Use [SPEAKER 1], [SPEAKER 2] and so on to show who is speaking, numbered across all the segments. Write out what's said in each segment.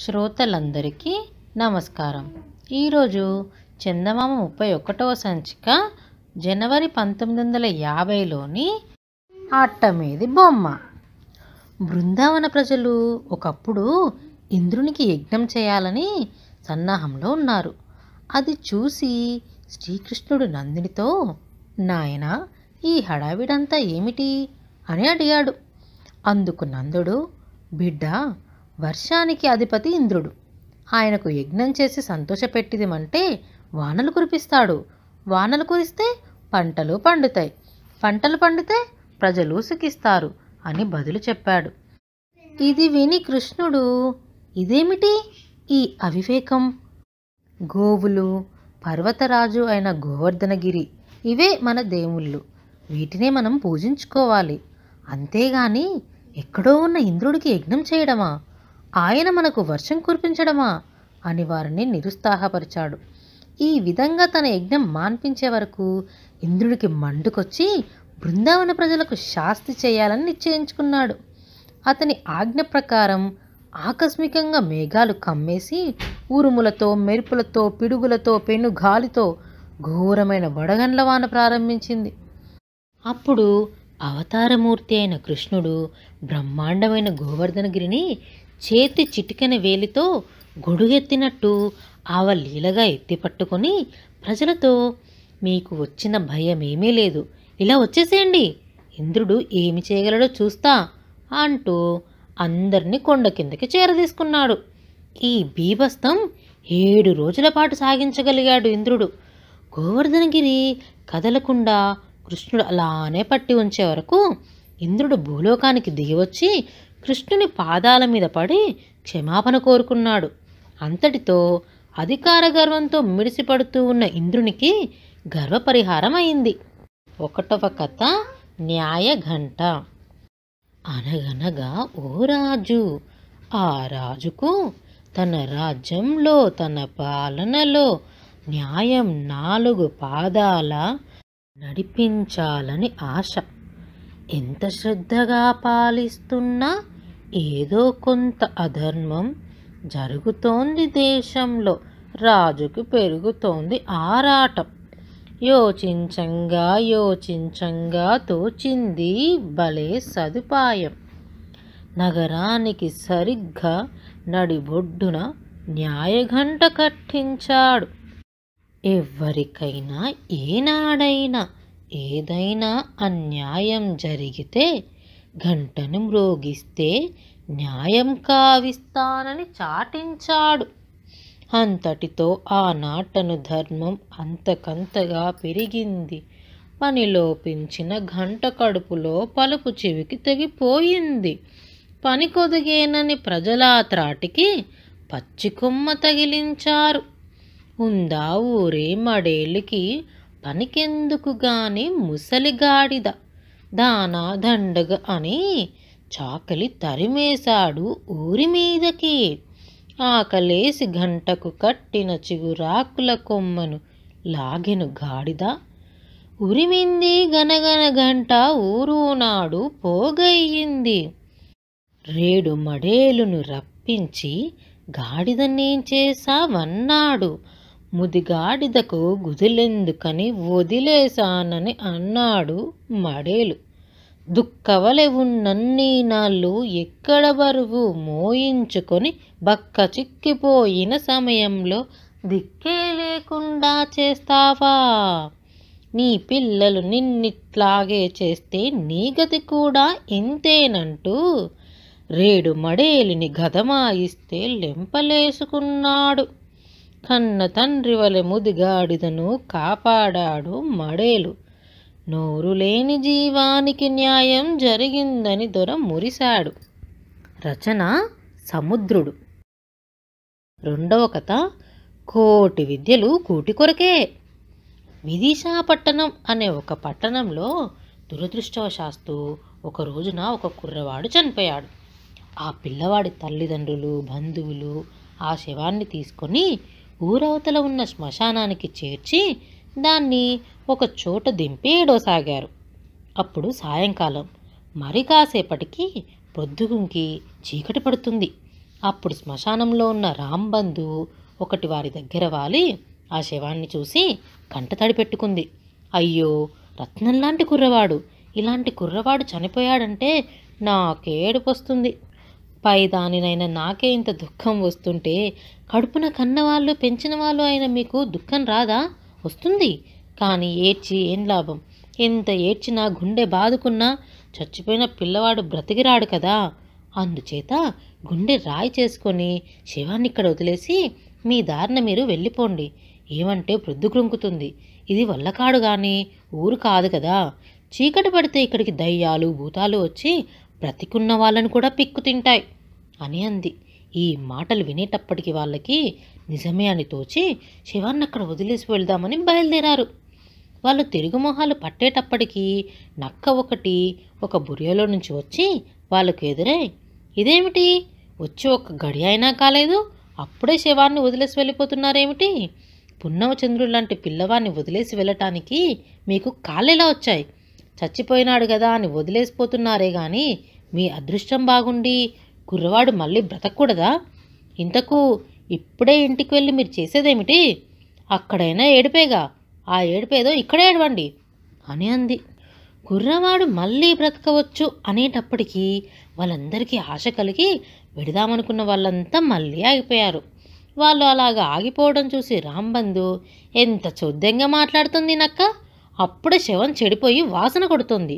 [SPEAKER 1] శ్రోతలందరికీ నమస్కారం ఈరోజు చందమామ ముప్పై ఒకటవ సంచిక జనవరి పంతొమ్మిది వందల యాభైలోని అట్టమీది బొమ్మ బృందావన ప్రజలు ఒకప్పుడు ఇంద్రునికి యజ్ఞం చేయాలని సన్నాహంలో ఉన్నారు అది చూసి శ్రీకృష్ణుడు నందినితో నాయన ఈ హడావిడంతా ఏమిటి అని అడిగాడు అందుకు నందుడు బిడ్డ వర్షానికి అధిపతి ఇంద్రుడు ఆయనకు యజ్ఞం చేసి సంతోషపెట్టిదిమంటే వానలు కురిపిస్తాడు వానలు కురిస్తే పంటలు పండుతాయి పంటలు పండితే ప్రజలు సుఖిస్తారు అని బదులు చెప్పాడు ఇది విని కృష్ణుడు ఇదేమిటి ఈ అవివేకం గోవులు పర్వతరాజు అయిన గోవర్ధనగిరి ఇవే మన దేవుళ్ళు వీటినే మనం పూజించుకోవాలి అంతేగాని ఎక్కడో ఉన్న ఇంద్రుడికి యజ్ఞం చేయడమా ఆయన మనకు వర్షం కురిపించడమా అని వారిని నిరుత్సాహపరిచాడు ఈ విధంగా తన యజ్ఞం మాన్పించే వరకు ఇంద్రుడికి మండుకొచ్చి బృందావన ప్రజలకు శాస్తి చేయాలని నిశ్చయించుకున్నాడు అతని ఆజ్ఞ ప్రకారం ఆకస్మికంగా మేఘాలు కమ్మేసి ఊరుములతో మెరుపులతో పిడుగులతో పెను గాలితో ఘోరమైన వడగండ్ల వాన ప్రారంభించింది అప్పుడు అవతారమూర్తి అయిన కృష్ణుడు బ్రహ్మాండమైన గోవర్ధనగిరిని చేతి చిటికెన వేలితో గొడుగెత్తినట్టు ఆవ లీలగా ఎత్తి పట్టుకొని ప్రజలతో మీకు వచ్చిన భయం ఏమీ లేదు ఇలా వచ్చేసేయండి ఇంద్రుడు ఏమి చేయగలడో చూస్తా అంటూ అందరినీ కొండ కిందకి చేరదీసుకున్నాడు ఈ బీభస్తం ఏడు రోజుల పాటు సాగించగలిగాడు ఇంద్రుడు గోవర్ధనగిరి కదలకుండా కృష్ణుడు అలానే పట్టి ఉంచే వరకు ఇంద్రుడు భూలోకానికి దిగివచ్చి కృష్ణుని పాదాల మీద పడి క్షమాపణ కోరుకున్నాడు అంతటితో అధికార గర్వంతో మిడిసిపడుతూ ఉన్న ఇంద్రునికి గర్వపరిహారం అయింది ఒకటవ కథ న్యాయఘంట అనగనగా ఓ రాజు ఆ రాజుకు తన రాజ్యంలో తన పాలనలో న్యాయం నాలుగు పాదాల నడిపించాలని ఆశ ఎంత శ్రద్ధగా పాలిస్తున్నా ఏదో కొంత అధర్మం జరుగుతోంది దేశంలో రాజుకు పెరుగుతోంది ఆరాటం యోచించంగా యోచించంగా తోచింది భలే సదుపాయం నగరానికి సరిగ్గా నడిబొడ్డున న్యాయఘంట కట్టించాడు ఎవరికైనా ఏనాడైనా ఏదైనా అన్యాయం జరిగితే గంటను మ్రోగిస్తే న్యాయం కావిస్తానని చాటించాడు అంతటితో ఆనాటను ధర్మం అంతకంతగా పెరిగింది పనిలోపించిన గంట కడుపులో పలుపు చెవికి తెగిపోయింది పని కొదిగేనని ప్రజల త్రాటికి పచ్చికొమ్మ తగిలించారు ఉందా ఊరే మడేళ్ళకి పనికెందుకు గాని ముసలిగాడిద దానా దండగ అని చాకలి తరిమేశాడు ఊరి మీదకి ఆకలేసి గంటకు కట్టిన చిగురాకుల కొమ్మను లాగెను గాడిద ఉరిమింది గనగన గంట ఊరునాడు పోగయ్యింది రేడు మడేలును రప్పించి గాడిదనేం చేశావన్నాడు ముదిగాడిదకు గుదిలెందుకని వదిలేశానని అన్నాడు మడేలు దుక్కవలె ఉన్నన్ని నాళ్ళు ఎక్కడ బరువు మోయించుకొని బక్క చిక్కిపోయిన సమయంలో దిక్కే లేకుండా చేస్తావా నీ పిల్లలు నిన్నిట్లాగే చేస్తే నీ గతి కూడా ఇంతేనంటూ రేడు మడేలిని గదమాయిస్తే లెంపలేసుకున్నాడు తన్న తండ్రి వలె ముదిగాడిదను కాపాడాడు మడేలు నోరు లేని జీవానికి న్యాయం జరిగిందని దొర మురిశాడు రచన సముద్రుడు రెండవ కథ కోటి విద్యలు కూటి కొరకే విదిశాపట్టణం అనే ఒక పట్టణంలో దురదృష్టవశాస్తు ఒక రోజున ఒక కుర్రవాడు చనిపోయాడు ఆ పిల్లవాడి తల్లిదండ్రులు బంధువులు ఆ శవాన్ని తీసుకొని ఊరవతల ఉన్న శ్మశానానికి చేర్చి దాన్ని ఒక చోట ఏడోసాగారు అప్పుడు సాయంకాలం మరి కాసేపటికి పొద్దుగుంకి చీకటి పడుతుంది అప్పుడు శ్మశానంలో ఉన్న రాంబంధు ఒకటి వారి దగ్గర వాలి ఆ శవాన్ని చూసి తడి పెట్టుకుంది అయ్యో రత్నం లాంటి కుర్రవాడు ఇలాంటి కుర్రవాడు చనిపోయాడంటే నాకేడుపొస్తుంది పై దానినైనా నాకే ఇంత దుఃఖం వస్తుంటే కడుపున కన్నవాళ్ళు పెంచిన వాళ్ళు అయినా మీకు దుఃఖం రాదా వస్తుంది కానీ ఏడ్చి ఏం లాభం ఎంత ఏడ్చినా గుండె బాదుకున్నా చచ్చిపోయిన పిల్లవాడు బ్రతికిరాడు కదా అందుచేత గుండె రాయి చేసుకొని శవాన్ని ఇక్కడ వదిలేసి మీ దారిన మీరు వెళ్ళిపోండి ఏమంటే ప్రొద్దు కృంకుతుంది ఇది వల్లకాడు కానీ ఊరు కాదు కదా చీకటి పడితే ఇక్కడికి దయ్యాలు భూతాలు వచ్చి బ్రతికున్న వాళ్ళను కూడా పిక్కు తింటాయి అని అంది ఈ మాటలు వినేటప్పటికి వాళ్ళకి నిజమే అని తోచి శివాన్ని అక్కడ వదిలేసి వెళ్దామని బయలుదేరారు వాళ్ళు తెలుగు మొహాలు పట్టేటప్పటికీ నక్క ఒకటి ఒక బురియలో నుంచి వచ్చి వాళ్ళకు ఎదురై ఇదేమిటి వచ్చి ఒక గడి అయినా కాలేదు అప్పుడే శివాన్ని వదిలేసి వెళ్ళిపోతున్నారేమిటి పున్నవచంద్రుడు లాంటి పిల్లవాన్ని వదిలేసి వెళ్ళటానికి మీకు కాళ్ళెలా వచ్చాయి చచ్చిపోయినాడు కదా అని వదిలేసిపోతున్నారే కానీ మీ అదృష్టం బాగుండి కుర్రవాడు మళ్ళీ బ్రతకూడదా ఇంతకు ఇప్పుడే ఇంటికి వెళ్ళి మీరు చేసేదేమిటి అక్కడైనా ఏడిపేగా ఆ ఏడిపేదో ఇక్కడే ఏడవండి అని అంది కుర్రవాడు మళ్ళీ బ్రతకవచ్చు అనేటప్పటికీ వాళ్ళందరికీ ఆశ కలిగి విడదామనుకున్న వాళ్ళంతా మళ్ళీ ఆగిపోయారు వాళ్ళు అలాగ ఆగిపోవడం చూసి రాంబంధు ఎంత చోద్యంగా మాట్లాడుతుంది నక్క అప్పుడే శవం చెడిపోయి వాసన కొడుతుంది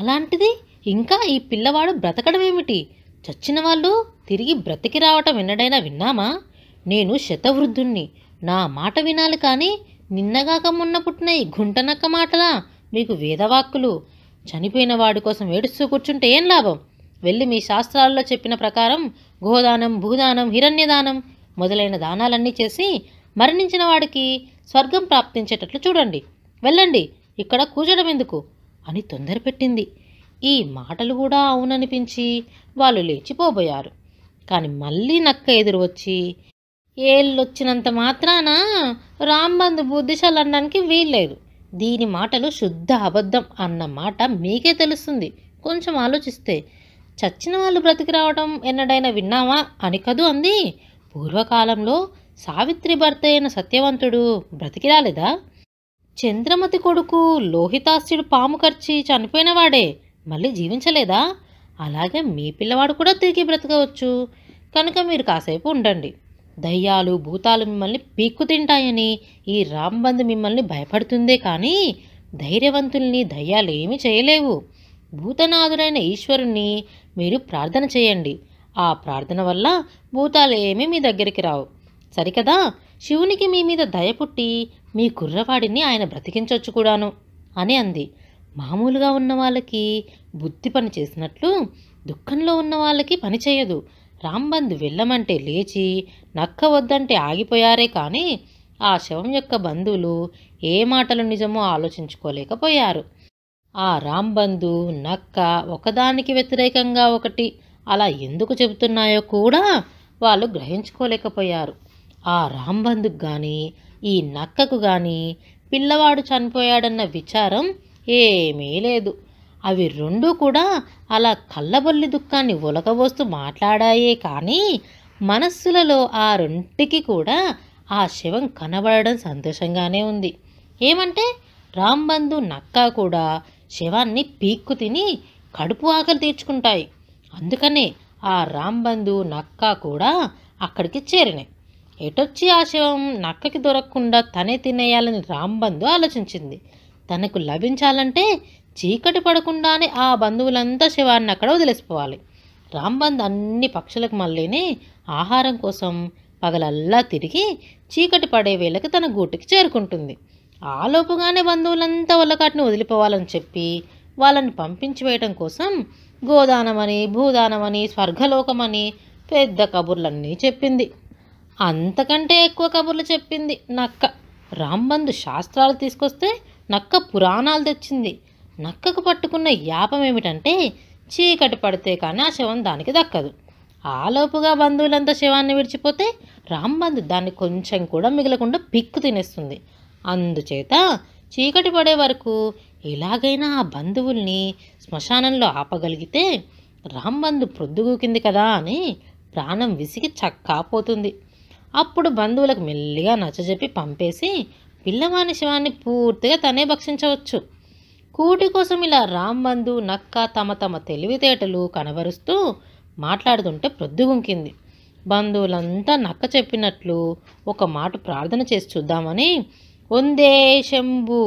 [SPEAKER 1] అలాంటిది ఇంకా ఈ పిల్లవాడు బ్రతకడమేమిటి చచ్చిన వాళ్ళు తిరిగి బ్రతికి రావటం ఎన్నడైనా విన్నామా నేను శతవృద్ధుణ్ణి నా మాట వినాలి కానీ నిన్నగాక మొన్న పుట్టిన ఈ గుంటనక్క మాటలా మీకు వేదవాక్కులు చనిపోయిన వాడి కోసం ఏడుస్తూ కూర్చుంటే ఏం లాభం వెళ్ళి మీ శాస్త్రాల్లో చెప్పిన ప్రకారం గోదానం భూదానం హిరణ్యదానం మొదలైన దానాలన్నీ చేసి మరణించిన వాడికి స్వర్గం ప్రాప్తించేటట్లు చూడండి వెళ్ళండి ఇక్కడ కూజడం ఎందుకు అని తొందరపెట్టింది ఈ మాటలు కూడా అవుననిపించి వాళ్ళు లేచిపోబోయారు కానీ మళ్ళీ నక్క ఎదురు వచ్చి ఏళ్ళొచ్చినంత మాత్రాన రాంబంధు బుద్ధిశాలు అనడానికి వీల్లేదు దీని మాటలు శుద్ధ అబద్ధం అన్న మాట మీకే తెలుస్తుంది కొంచెం ఆలోచిస్తే చచ్చిన వాళ్ళు బ్రతికి రావడం ఎన్నడైనా విన్నావా అని కదూ అంది పూర్వకాలంలో సావిత్రి భర్త అయిన సత్యవంతుడు బ్రతికి రాలేదా చంద్రమతి కొడుకు లోహితాస్యుడు పాము ఖర్చి చనిపోయినవాడే మళ్ళీ జీవించలేదా అలాగే మీ పిల్లవాడు కూడా తిరిగి బ్రతకవచ్చు కనుక మీరు కాసేపు ఉండండి దయ్యాలు భూతాలు మిమ్మల్ని పీక్కు తింటాయని ఈ రాంబంద్ మిమ్మల్ని భయపడుతుందే కానీ ధైర్యవంతుల్ని దయ్యాలు ఏమీ చేయలేవు భూతనాథుడైన ఈశ్వరుణ్ణి మీరు ప్రార్థన చేయండి ఆ ప్రార్థన వల్ల భూతాలు ఏమీ మీ దగ్గరికి రావు సరికదా శివునికి మీ మీద దయ పుట్టి మీ కుర్రవాడిని ఆయన బ్రతికించవచ్చు కూడాను అని అంది మామూలుగా ఉన్న వాళ్ళకి బుద్ధి పని చేసినట్లు దుఃఖంలో ఉన్న వాళ్ళకి పని చేయదు రాంబంధు వెళ్ళమంటే లేచి నక్క వద్దంటే ఆగిపోయారే కానీ ఆ శవం యొక్క బంధువులు ఏ మాటలు నిజమో ఆలోచించుకోలేకపోయారు ఆ రాంబంధు నక్క ఒకదానికి వ్యతిరేకంగా ఒకటి అలా ఎందుకు చెబుతున్నాయో కూడా వాళ్ళు గ్రహించుకోలేకపోయారు ఆ రాంబంధుకు కానీ ఈ నక్కకు కానీ పిల్లవాడు చనిపోయాడన్న విచారం ఏమీ లేదు అవి రెండూ కూడా అలా కళ్ళబొల్లి దుఃఖాన్ని ఉలకబోస్తూ మాట్లాడాయే కానీ మనస్సులలో ఆ రెంటికి కూడా ఆ శవం కనబడడం సంతోషంగానే ఉంది ఏమంటే రాంబంధు నక్క కూడా శవాన్ని పీక్కు తిని కడుపు ఆకలి తీర్చుకుంటాయి అందుకనే ఆ రాంబంధు నక్క కూడా అక్కడికి చేరినాయి ఎటొచ్చి ఆ శవం నక్కకి దొరకకుండా తనే తినేయాలని రాంబంధు ఆలోచించింది తనకు లభించాలంటే చీకటి పడకుండానే ఆ బంధువులంతా శివాన్ని అక్కడ వదిలేసిపోవాలి రాంబంద్ అన్ని పక్షులకు మళ్ళీని ఆహారం కోసం పగలల్లా తిరిగి చీకటి పడే వేళకి తన గూటికి చేరుకుంటుంది ఆలోపుగానే బంధువులంతా వాళ్ళకాటిని వదిలిపోవాలని చెప్పి వాళ్ళని పంపించి వేయడం కోసం గోదానమని భూదానమని స్వర్గలోకమని పెద్ద కబుర్లన్నీ చెప్పింది అంతకంటే ఎక్కువ కబుర్లు చెప్పింది నక్క రాంబంధు శాస్త్రాలు తీసుకొస్తే నక్క పురాణాలు తెచ్చింది నక్కకు పట్టుకున్న యాపం ఏమిటంటే చీకటి పడితే కానీ ఆ శవం దానికి దక్కదు ఆలోపుగా బంధువులంతా శవాన్ని విడిచిపోతే రాంబంధు దాన్ని కొంచెం కూడా మిగలకుండా పిక్కు తినేస్తుంది అందుచేత చీకటి పడే వరకు ఎలాగైనా ఆ బంధువుల్ని శ్మశానంలో ఆపగలిగితే రాంబంధు ప్రొద్దుగూకింది కదా అని ప్రాణం విసిగి పోతుంది అప్పుడు బంధువులకు మెల్లిగా నచ్చజెప్పి పంపేసి పిల్లవాని శివాన్ని పూర్తిగా తనే భక్షించవచ్చు కూటి కోసం ఇలా రామ్మందు నక్క తమ తమ తెలివితేటలు కనబరుస్తూ మాట్లాడుతుంటే ప్రొద్దుగుంకింది బంధువులంతా నక్క చెప్పినట్లు ఒక మాట ప్రార్థన చేసి చూద్దామని వందే శంభు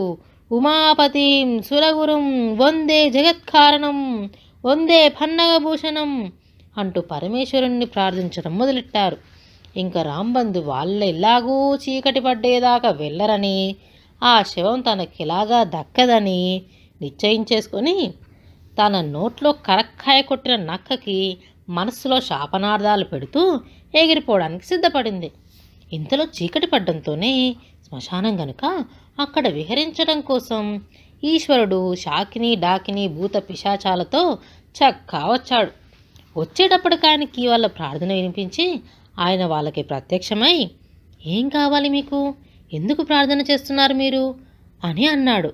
[SPEAKER 1] ఉమాపతిం సురగురం వందే జగత్కారణం వందే భన్నగభూషణం అంటూ పరమేశ్వరుణ్ణి ప్రార్థించడం మొదలెట్టారు ఇంకా రాంబంధు వాళ్ళెలాగూ చీకటి పడ్డేదాకా వెళ్ళరని ఆ శవం తనకిలాగా దక్కదని నిశ్చయించేసుకొని తన నోట్లో కరక్కాయ కొట్టిన నక్కకి మనస్సులో శాపనార్థాలు పెడుతూ ఎగిరిపోవడానికి సిద్ధపడింది ఇంతలో చీకటి పడ్డంతోనే శ్మశానం గనుక అక్కడ విహరించడం కోసం ఈశ్వరుడు షాకిని డాకిని భూత పిశాచాలతో చక్కా వచ్చాడు వచ్చేటప్పటికానికి వాళ్ళ ప్రార్థన వినిపించి ఆయన వాళ్ళకి ప్రత్యక్షమై ఏం కావాలి మీకు ఎందుకు ప్రార్థన చేస్తున్నారు మీరు అని అన్నాడు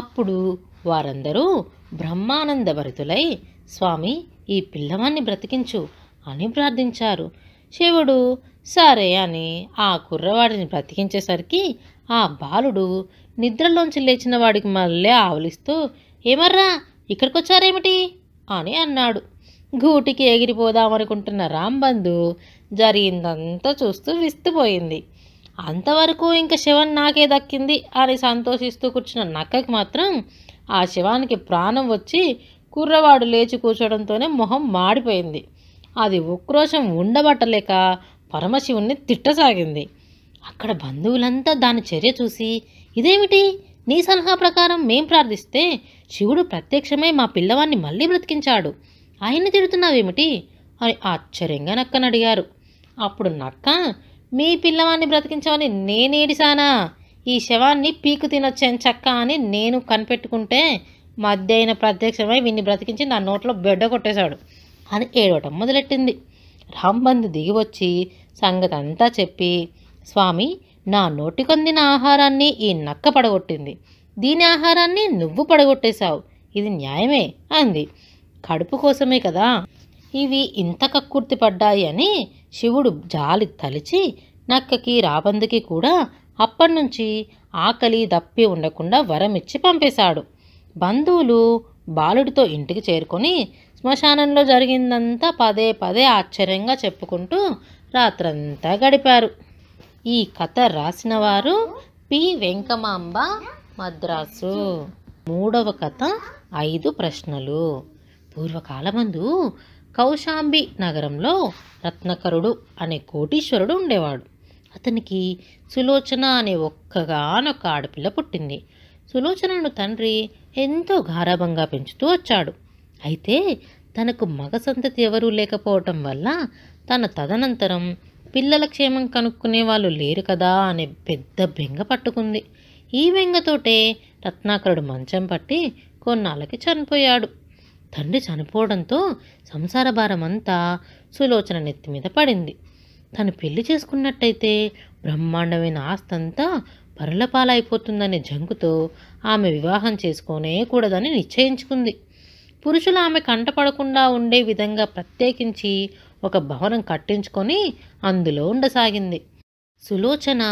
[SPEAKER 1] అప్పుడు వారందరూ బ్రహ్మానందభరితులై స్వామి ఈ పిల్లవాన్ని బ్రతికించు అని ప్రార్థించారు శివుడు సరే అని ఆ కుర్రవాడిని బ్రతికించేసరికి ఆ బాలుడు నిద్రలోంచి లేచిన వాడికి మళ్ళీ ఆవలిస్తూ ఏమర్రా వచ్చారేమిటి అని అన్నాడు గూటికి ఎగిరిపోదామనుకుంటున్న రాంబంధు జరిగిందంతా చూస్తూ విస్తుపోయింది అంతవరకు ఇంకా శివన్ నాకే దక్కింది అని సంతోషిస్తూ కూర్చున్న నక్కకి మాత్రం ఆ శివానికి ప్రాణం వచ్చి కుర్రవాడు లేచి కూర్చోడంతోనే మొహం మాడిపోయింది అది ఉక్రోషం ఉండబట్టలేక పరమశివుణ్ణి తిట్టసాగింది అక్కడ బంధువులంతా దాని చర్య చూసి ఇదేమిటి నీ సలహా ప్రకారం మేం ప్రార్థిస్తే శివుడు ప్రత్యక్షమై మా పిల్లవాన్ని మళ్ళీ బ్రతికించాడు ఆయన తిడుతున్నావేమిటి అని ఆశ్చర్యంగా నక్కనడిగారు అప్పుడు నక్క మీ పిల్లవాన్ని బ్రతికించమని నేనేడిసానా ఈ శవాన్ని పీకు తినొచ్చాను చక్క అని నేను కనిపెట్టుకుంటే మధ్య అయిన ప్రత్యక్షమై వీన్ని బ్రతికించి నా నోట్లో బిడ్డ కొట్టేశాడు అని ఏడవటం మొదలెట్టింది రాంబంధు దిగివచ్చి సంగతి అంతా చెప్పి స్వామి నా నోటికొందిన ఆహారాన్ని ఈ నక్క పడగొట్టింది దీని ఆహారాన్ని నువ్వు పడగొట్టేశావు ఇది న్యాయమే అంది కడుపు కోసమే కదా ఇవి ఇంత కక్కుర్తి పడ్డాయి అని శివుడు జాలి తలిచి నక్కకి రాబందుకి కూడా అప్పటినుంచి ఆకలి దప్పి ఉండకుండా వరం ఇచ్చి పంపేశాడు బంధువులు బాలుడితో ఇంటికి చేరుకొని శ్మశానంలో జరిగిందంతా పదే పదే ఆశ్చర్యంగా చెప్పుకుంటూ రాత్రంతా గడిపారు ఈ కథ రాసినవారు పి వెంకమాంబ మద్రాసు మూడవ కథ ఐదు ప్రశ్నలు పూర్వకాలమందు కౌశాంబి నగరంలో రత్నకరుడు అనే కోటీశ్వరుడు ఉండేవాడు అతనికి సులోచన అనే ఒక్కగానొక్క ఆడపిల్ల పుట్టింది సులోచనను తండ్రి ఎంతో గారాభంగా పెంచుతూ వచ్చాడు అయితే తనకు మగ సంతతి ఎవరూ లేకపోవటం వల్ల తన తదనంతరం పిల్లల క్షేమం కనుక్కునే వాళ్ళు లేరు కదా అనే పెద్ద బెంగ పట్టుకుంది ఈ బెంగతోటే రత్నాకరుడు మంచం పట్టి కొన్నాళ్ళకి చనిపోయాడు తండ్రి చనిపోవడంతో సంసార భారం అంతా సులోచన నెత్తి మీద పడింది తను పెళ్లి చేసుకున్నట్టయితే బ్రహ్మాండమైన ఆస్తంతా పరులపాలైపోతుందనే జంకుతో ఆమె వివాహం చేసుకోనే కూడదని నిశ్చయించుకుంది పురుషులు ఆమె కంటపడకుండా ఉండే విధంగా ప్రత్యేకించి ఒక భవనం కట్టించుకొని అందులో ఉండసాగింది సులోచన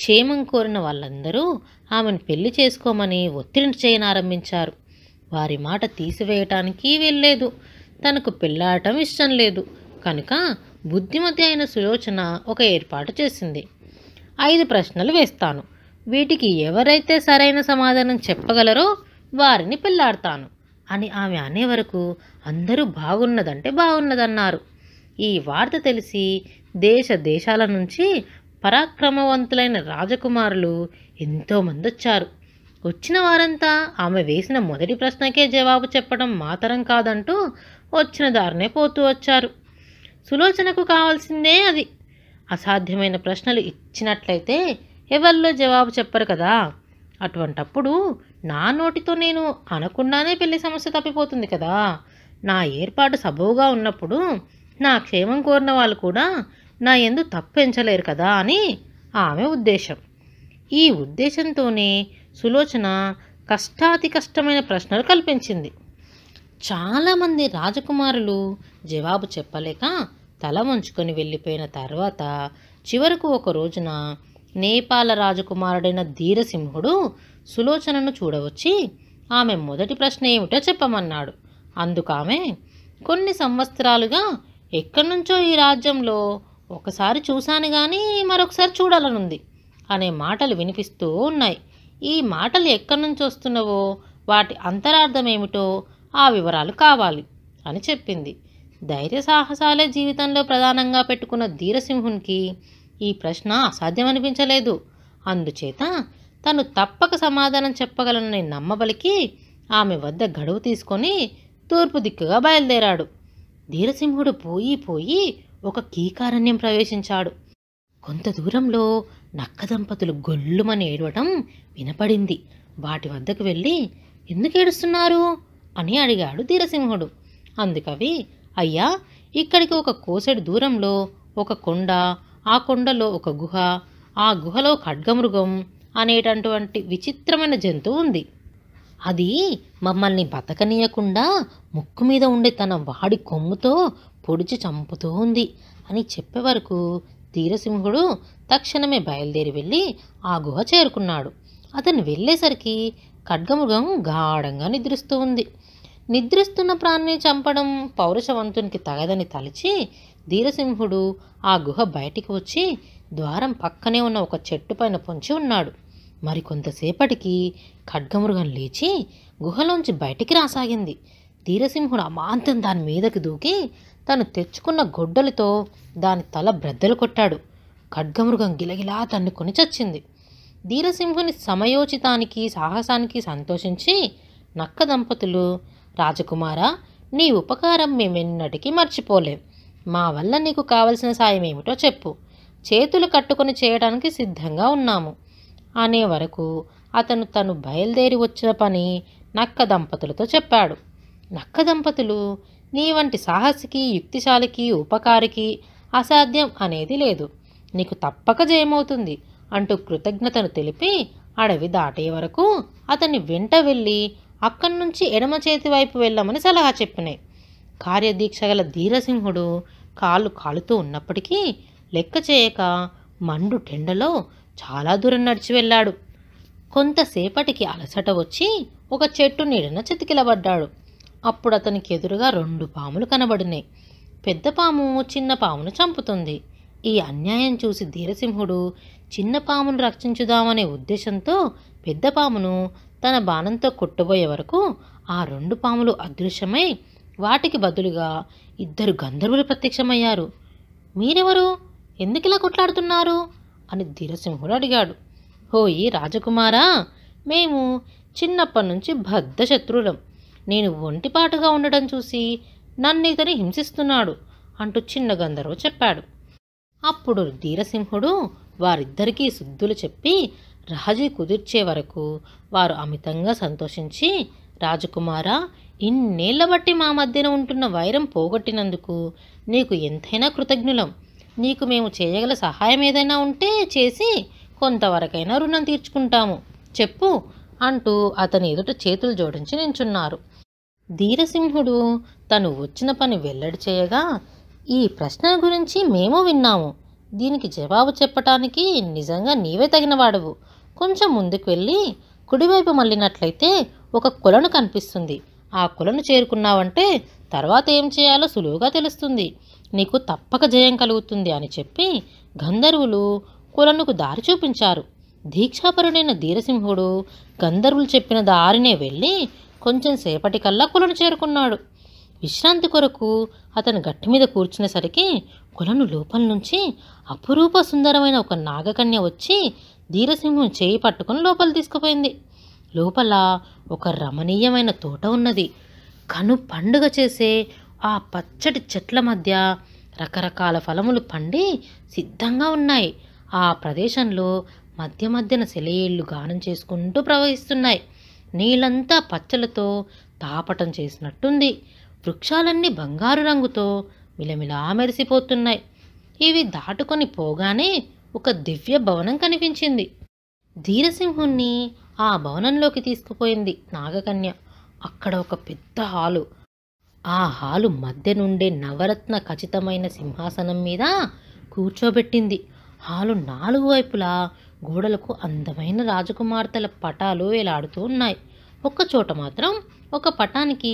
[SPEAKER 1] క్షేమం కోరిన వాళ్ళందరూ ఆమెను పెళ్లి చేసుకోమని ఒత్తిడి చేయనారంభించారు వారి మాట తీసివేయటానికి వెళ్ళలేదు తనకు పెళ్ళాడటం ఇష్టం లేదు కనుక బుద్ధిమతి అయిన సులోచన ఒక ఏర్పాటు చేసింది ఐదు ప్రశ్నలు వేస్తాను వీటికి ఎవరైతే సరైన సమాధానం చెప్పగలరో వారిని పెళ్ళాడతాను అని ఆమె అనే వరకు అందరూ బాగున్నదంటే బాగున్నదన్నారు ఈ వార్త తెలిసి దేశ దేశాల నుంచి పరాక్రమవంతులైన రాజకుమారులు ఎంతోమంది వచ్చారు వచ్చిన వారంతా ఆమె వేసిన మొదటి ప్రశ్నకే జవాబు చెప్పడం మాతరం కాదంటూ వచ్చిన దారినే పోతూ వచ్చారు సులోచనకు కావాల్సిందే అది అసాధ్యమైన ప్రశ్నలు ఇచ్చినట్లయితే ఎవరిలో జవాబు చెప్పరు కదా అటువంటప్పుడు నా నోటితో నేను అనకుండానే పెళ్లి సమస్య తప్పిపోతుంది కదా నా ఏర్పాటు సబవుగా ఉన్నప్పుడు నా క్షేమం కోరిన వాళ్ళు కూడా నా ఎందు తప్పెంచలేరు కదా అని ఆమె ఉద్దేశం ఈ ఉద్దేశంతోనే సులోచన కష్టాతి కష్టమైన ప్రశ్నలు కల్పించింది చాలామంది రాజకుమారులు జవాబు చెప్పలేక తల వంచుకొని వెళ్ళిపోయిన తర్వాత చివరకు ఒక రోజున నేపాల రాజకుమారుడైన ధీరసింహుడు సులోచనను చూడవచ్చి ఆమె మొదటి ప్రశ్న ఏమిటో చెప్పమన్నాడు అందుకు ఆమె కొన్ని సంవత్సరాలుగా ఎక్కడి నుంచో ఈ రాజ్యంలో ఒకసారి చూశాను కానీ మరొకసారి చూడాలనుంది అనే మాటలు వినిపిస్తూ ఉన్నాయి ఈ మాటలు ఎక్కడి నుంచి వస్తున్నవో వాటి అంతరార్థమేమిటో ఆ వివరాలు కావాలి అని చెప్పింది ధైర్య సాహసాలే జీవితంలో ప్రధానంగా పెట్టుకున్న ధీరసింహునికి ఈ ప్రశ్న అసాధ్యం అనిపించలేదు అందుచేత తను తప్పక సమాధానం చెప్పగలనని నమ్మబలికి ఆమె వద్ద గడువు తీసుకొని తూర్పు దిక్కుగా బయలుదేరాడు ధీరసింహుడు పోయి పోయి ఒక కీకారణ్యం ప్రవేశించాడు కొంత దూరంలో నక్క దంపతులు గొల్లుమని ఏడవటం వినపడింది వాటి వద్దకు వెళ్ళి ఎందుకు ఏడుస్తున్నారు అని అడిగాడు ధీరసింహుడు అందుకవి అయ్యా ఇక్కడికి ఒక కోసెడు దూరంలో ఒక కొండ ఆ కొండలో ఒక గుహ ఆ గుహలో ఖడ్గమృగం అనేటటువంటి విచిత్రమైన జంతువు ఉంది అది మమ్మల్ని బతకనీయకుండా ముక్కు మీద ఉండే తన వాడి కొమ్ముతో పొడిచి చంపుతూ ఉంది అని చెప్పే వరకు ధీరసింహుడు తక్షణమే బయలుదేరి వెళ్ళి ఆ గుహ చేరుకున్నాడు అతను వెళ్ళేసరికి ఖడ్గమృగం గాఢంగా నిద్రిస్తూ ఉంది నిద్రిస్తున్న ప్రాణిని చంపడం పౌరుషవంతునికి తగదని తలిచి ధీరసింహుడు ఆ గుహ బయటికి వచ్చి ద్వారం పక్కనే ఉన్న ఒక చెట్టు పైన పొంచి ఉన్నాడు మరికొంతసేపటికి ఖడ్గమృగం లేచి గుహలోంచి బయటికి రాసాగింది ధీరసింహుడు అమాంతం దాని మీదకి దూకి తను తెచ్చుకున్న గొడ్డలితో దాని తల బ్రద్దలు కొట్టాడు ఖడ్గమృగం గిలగిలా కొని చచ్చింది ధీరసింహుని సమయోచితానికి సాహసానికి సంతోషించి నక్క దంపతులు రాజకుమార నీ ఉపకారం మేమెన్నటికీ మర్చిపోలేం మా వల్ల నీకు కావలసిన సాయం ఏమిటో చెప్పు చేతులు కట్టుకొని చేయడానికి సిద్ధంగా ఉన్నాము అనే వరకు అతను తను బయలుదేరి వచ్చిన పని నక్క దంపతులతో చెప్పాడు నక్క దంపతులు నీ వంటి సాహసికి యుక్తిశాలికి ఉపకారికి అసాధ్యం అనేది లేదు నీకు తప్పక జయమవుతుంది అంటూ కృతజ్ఞతను తెలిపి అడవి దాటే వరకు అతన్ని వెంట వెళ్ళి అక్కడి నుంచి ఎడమ చేతి వైపు వెళ్ళమని సలహా చెప్పినాయి కార్యదీక్ష గల ధీరసింహుడు కాళ్ళు కాలుతూ ఉన్నప్పటికీ లెక్క చేయక మండు టెండలో చాలా దూరం నడిచి వెళ్ళాడు కొంతసేపటికి అలసట వచ్చి ఒక చెట్టు నీడన చితికిలబడ్డాడు అప్పుడు అతనికి ఎదురుగా రెండు పాములు కనబడినాయి పెద్ద పాము చిన్న పామును చంపుతుంది ఈ అన్యాయం చూసి ధీరసింహుడు చిన్న పామును రక్షించుదామనే ఉద్దేశంతో పెద్ద పామును తన బాణంతో కొట్టబోయే వరకు ఆ రెండు పాములు అదృశ్యమై వాటికి బదులుగా ఇద్దరు గంధర్వులు ప్రత్యక్షమయ్యారు మీరెవరు ఇలా కొట్లాడుతున్నారు అని ధీరసింహుడు అడిగాడు హోయి రాజకుమారా మేము చిన్నప్పటి నుంచి భద్ద శత్రువులం నేను ఒంటిపాటుగా ఉండడం చూసి నన్ను ఇతను హింసిస్తున్నాడు అంటూ చిన్న గంధర్వ చెప్పాడు అప్పుడు ధీరసింహుడు వారిద్దరికీ శుద్ధులు చెప్పి రాజీ కుదిర్చే వరకు వారు అమితంగా సంతోషించి రాజకుమార ఇన్నేళ్ల బట్టి మా మధ్యన ఉంటున్న వైరం పోగొట్టినందుకు నీకు ఎంతైనా కృతజ్ఞులం నీకు మేము చేయగల సహాయం ఏదైనా ఉంటే చేసి కొంతవరకైనా రుణం తీర్చుకుంటాము చెప్పు అంటూ అతని ఎదుట చేతులు జోడించి నించున్నారు ధీరసింహుడు తను వచ్చిన పని వెల్లడి చేయగా ఈ ప్రశ్న గురించి మేము విన్నాము దీనికి జవాబు చెప్పటానికి నిజంగా నీవే తగినవాడవు కొంచెం ముందుకు వెళ్ళి కుడివైపు మళ్ళినట్లయితే ఒక కులను కనిపిస్తుంది ఆ కులను చేరుకున్నావంటే తర్వాత ఏం చేయాలో సులువుగా తెలుస్తుంది నీకు తప్పక జయం కలుగుతుంది అని చెప్పి గంధర్వులు కొలనుకు దారి చూపించారు దీక్షాపరుడైన ధీరసింహుడు గంధర్వులు చెప్పిన దారినే వెళ్ళి కొంచెం సేపటికల్లా కులను చేరుకున్నాడు విశ్రాంతి కొరకు అతను గట్టి మీద కూర్చునేసరికి కులను లోపల నుంచి అపురూప సుందరమైన ఒక నాగకన్య వచ్చి ధీరసింహం చేయి పట్టుకుని లోపల తీసుకుపోయింది లోపల ఒక రమణీయమైన తోట ఉన్నది కను పండుగ చేసే ఆ పచ్చటి చెట్ల మధ్య రకరకాల ఫలములు పండి సిద్ధంగా ఉన్నాయి ఆ ప్రదేశంలో మధ్య మధ్యన శిలయేళ్లు గానం చేసుకుంటూ ప్రవహిస్తున్నాయి నీళ్ళంతా పచ్చలతో తాపటం చేసినట్టుంది వృక్షాలన్నీ బంగారు రంగుతో మిలమిలా మెరిసిపోతున్నాయి ఇవి దాటుకొని పోగానే ఒక దివ్య భవనం కనిపించింది ధీరసింహుణ్ణి ఆ భవనంలోకి తీసుకుపోయింది నాగకన్య అక్కడ ఒక పెద్ద హాలు ఆ హాలు మధ్య నుండే నవరత్న ఖచ్చితమైన సింహాసనం మీద కూర్చోబెట్టింది హాలు నాలుగు వైపులా గోడలకు అందమైన రాజకుమార్తెల పటాలు వేలాడుతూ ఉన్నాయి ఒక్కచోట మాత్రం ఒక పటానికి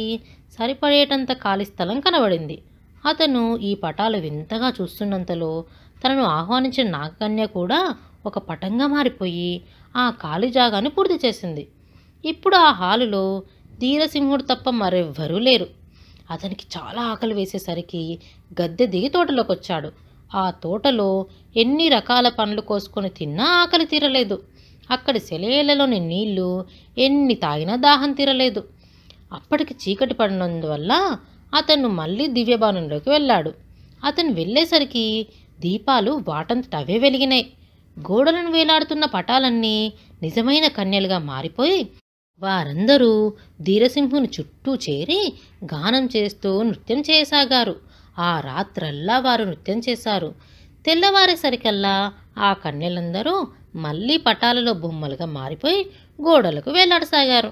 [SPEAKER 1] సరిపడేటంత ఖాళీ స్థలం కనబడింది అతను ఈ పటాలు వింతగా చూస్తున్నంతలో తనను ఆహ్వానించిన నాగకన్య కూడా ఒక పటంగా మారిపోయి ఆ ఖాళీ జాగాను పూర్తి చేసింది ఇప్పుడు ఆ హాలులో ధీరసింహుడు తప్ప మరెవ్వరూ లేరు అతనికి చాలా ఆకలి వేసేసరికి గద్దె దిగి తోటలోకి వచ్చాడు ఆ తోటలో ఎన్ని రకాల పండ్లు కోసుకొని తిన్నా ఆకలి తీరలేదు అక్కడి సెలేలలోని నీళ్లు ఎన్ని తాగినా దాహం తీరలేదు అప్పటికి చీకటి పడినందువల్ల అతను మళ్ళీ దివ్యభవనంలోకి వెళ్ళాడు అతను వెళ్ళేసరికి దీపాలు వాటంతట అవే వెలిగినాయి గోడలను వేలాడుతున్న పటాలన్నీ నిజమైన కన్యలుగా మారిపోయి వారందరూ ధీరసింహుని చుట్టూ చేరి గానం చేస్తూ నృత్యం చేయసాగారు ఆ రాత్రల్లా వారు నృత్యం చేశారు తెల్లవారేసరికల్లా ఆ కన్నెలందరూ మళ్ళీ పటాలలో బొమ్మలుగా మారిపోయి గోడలకు వేలాడసాగారు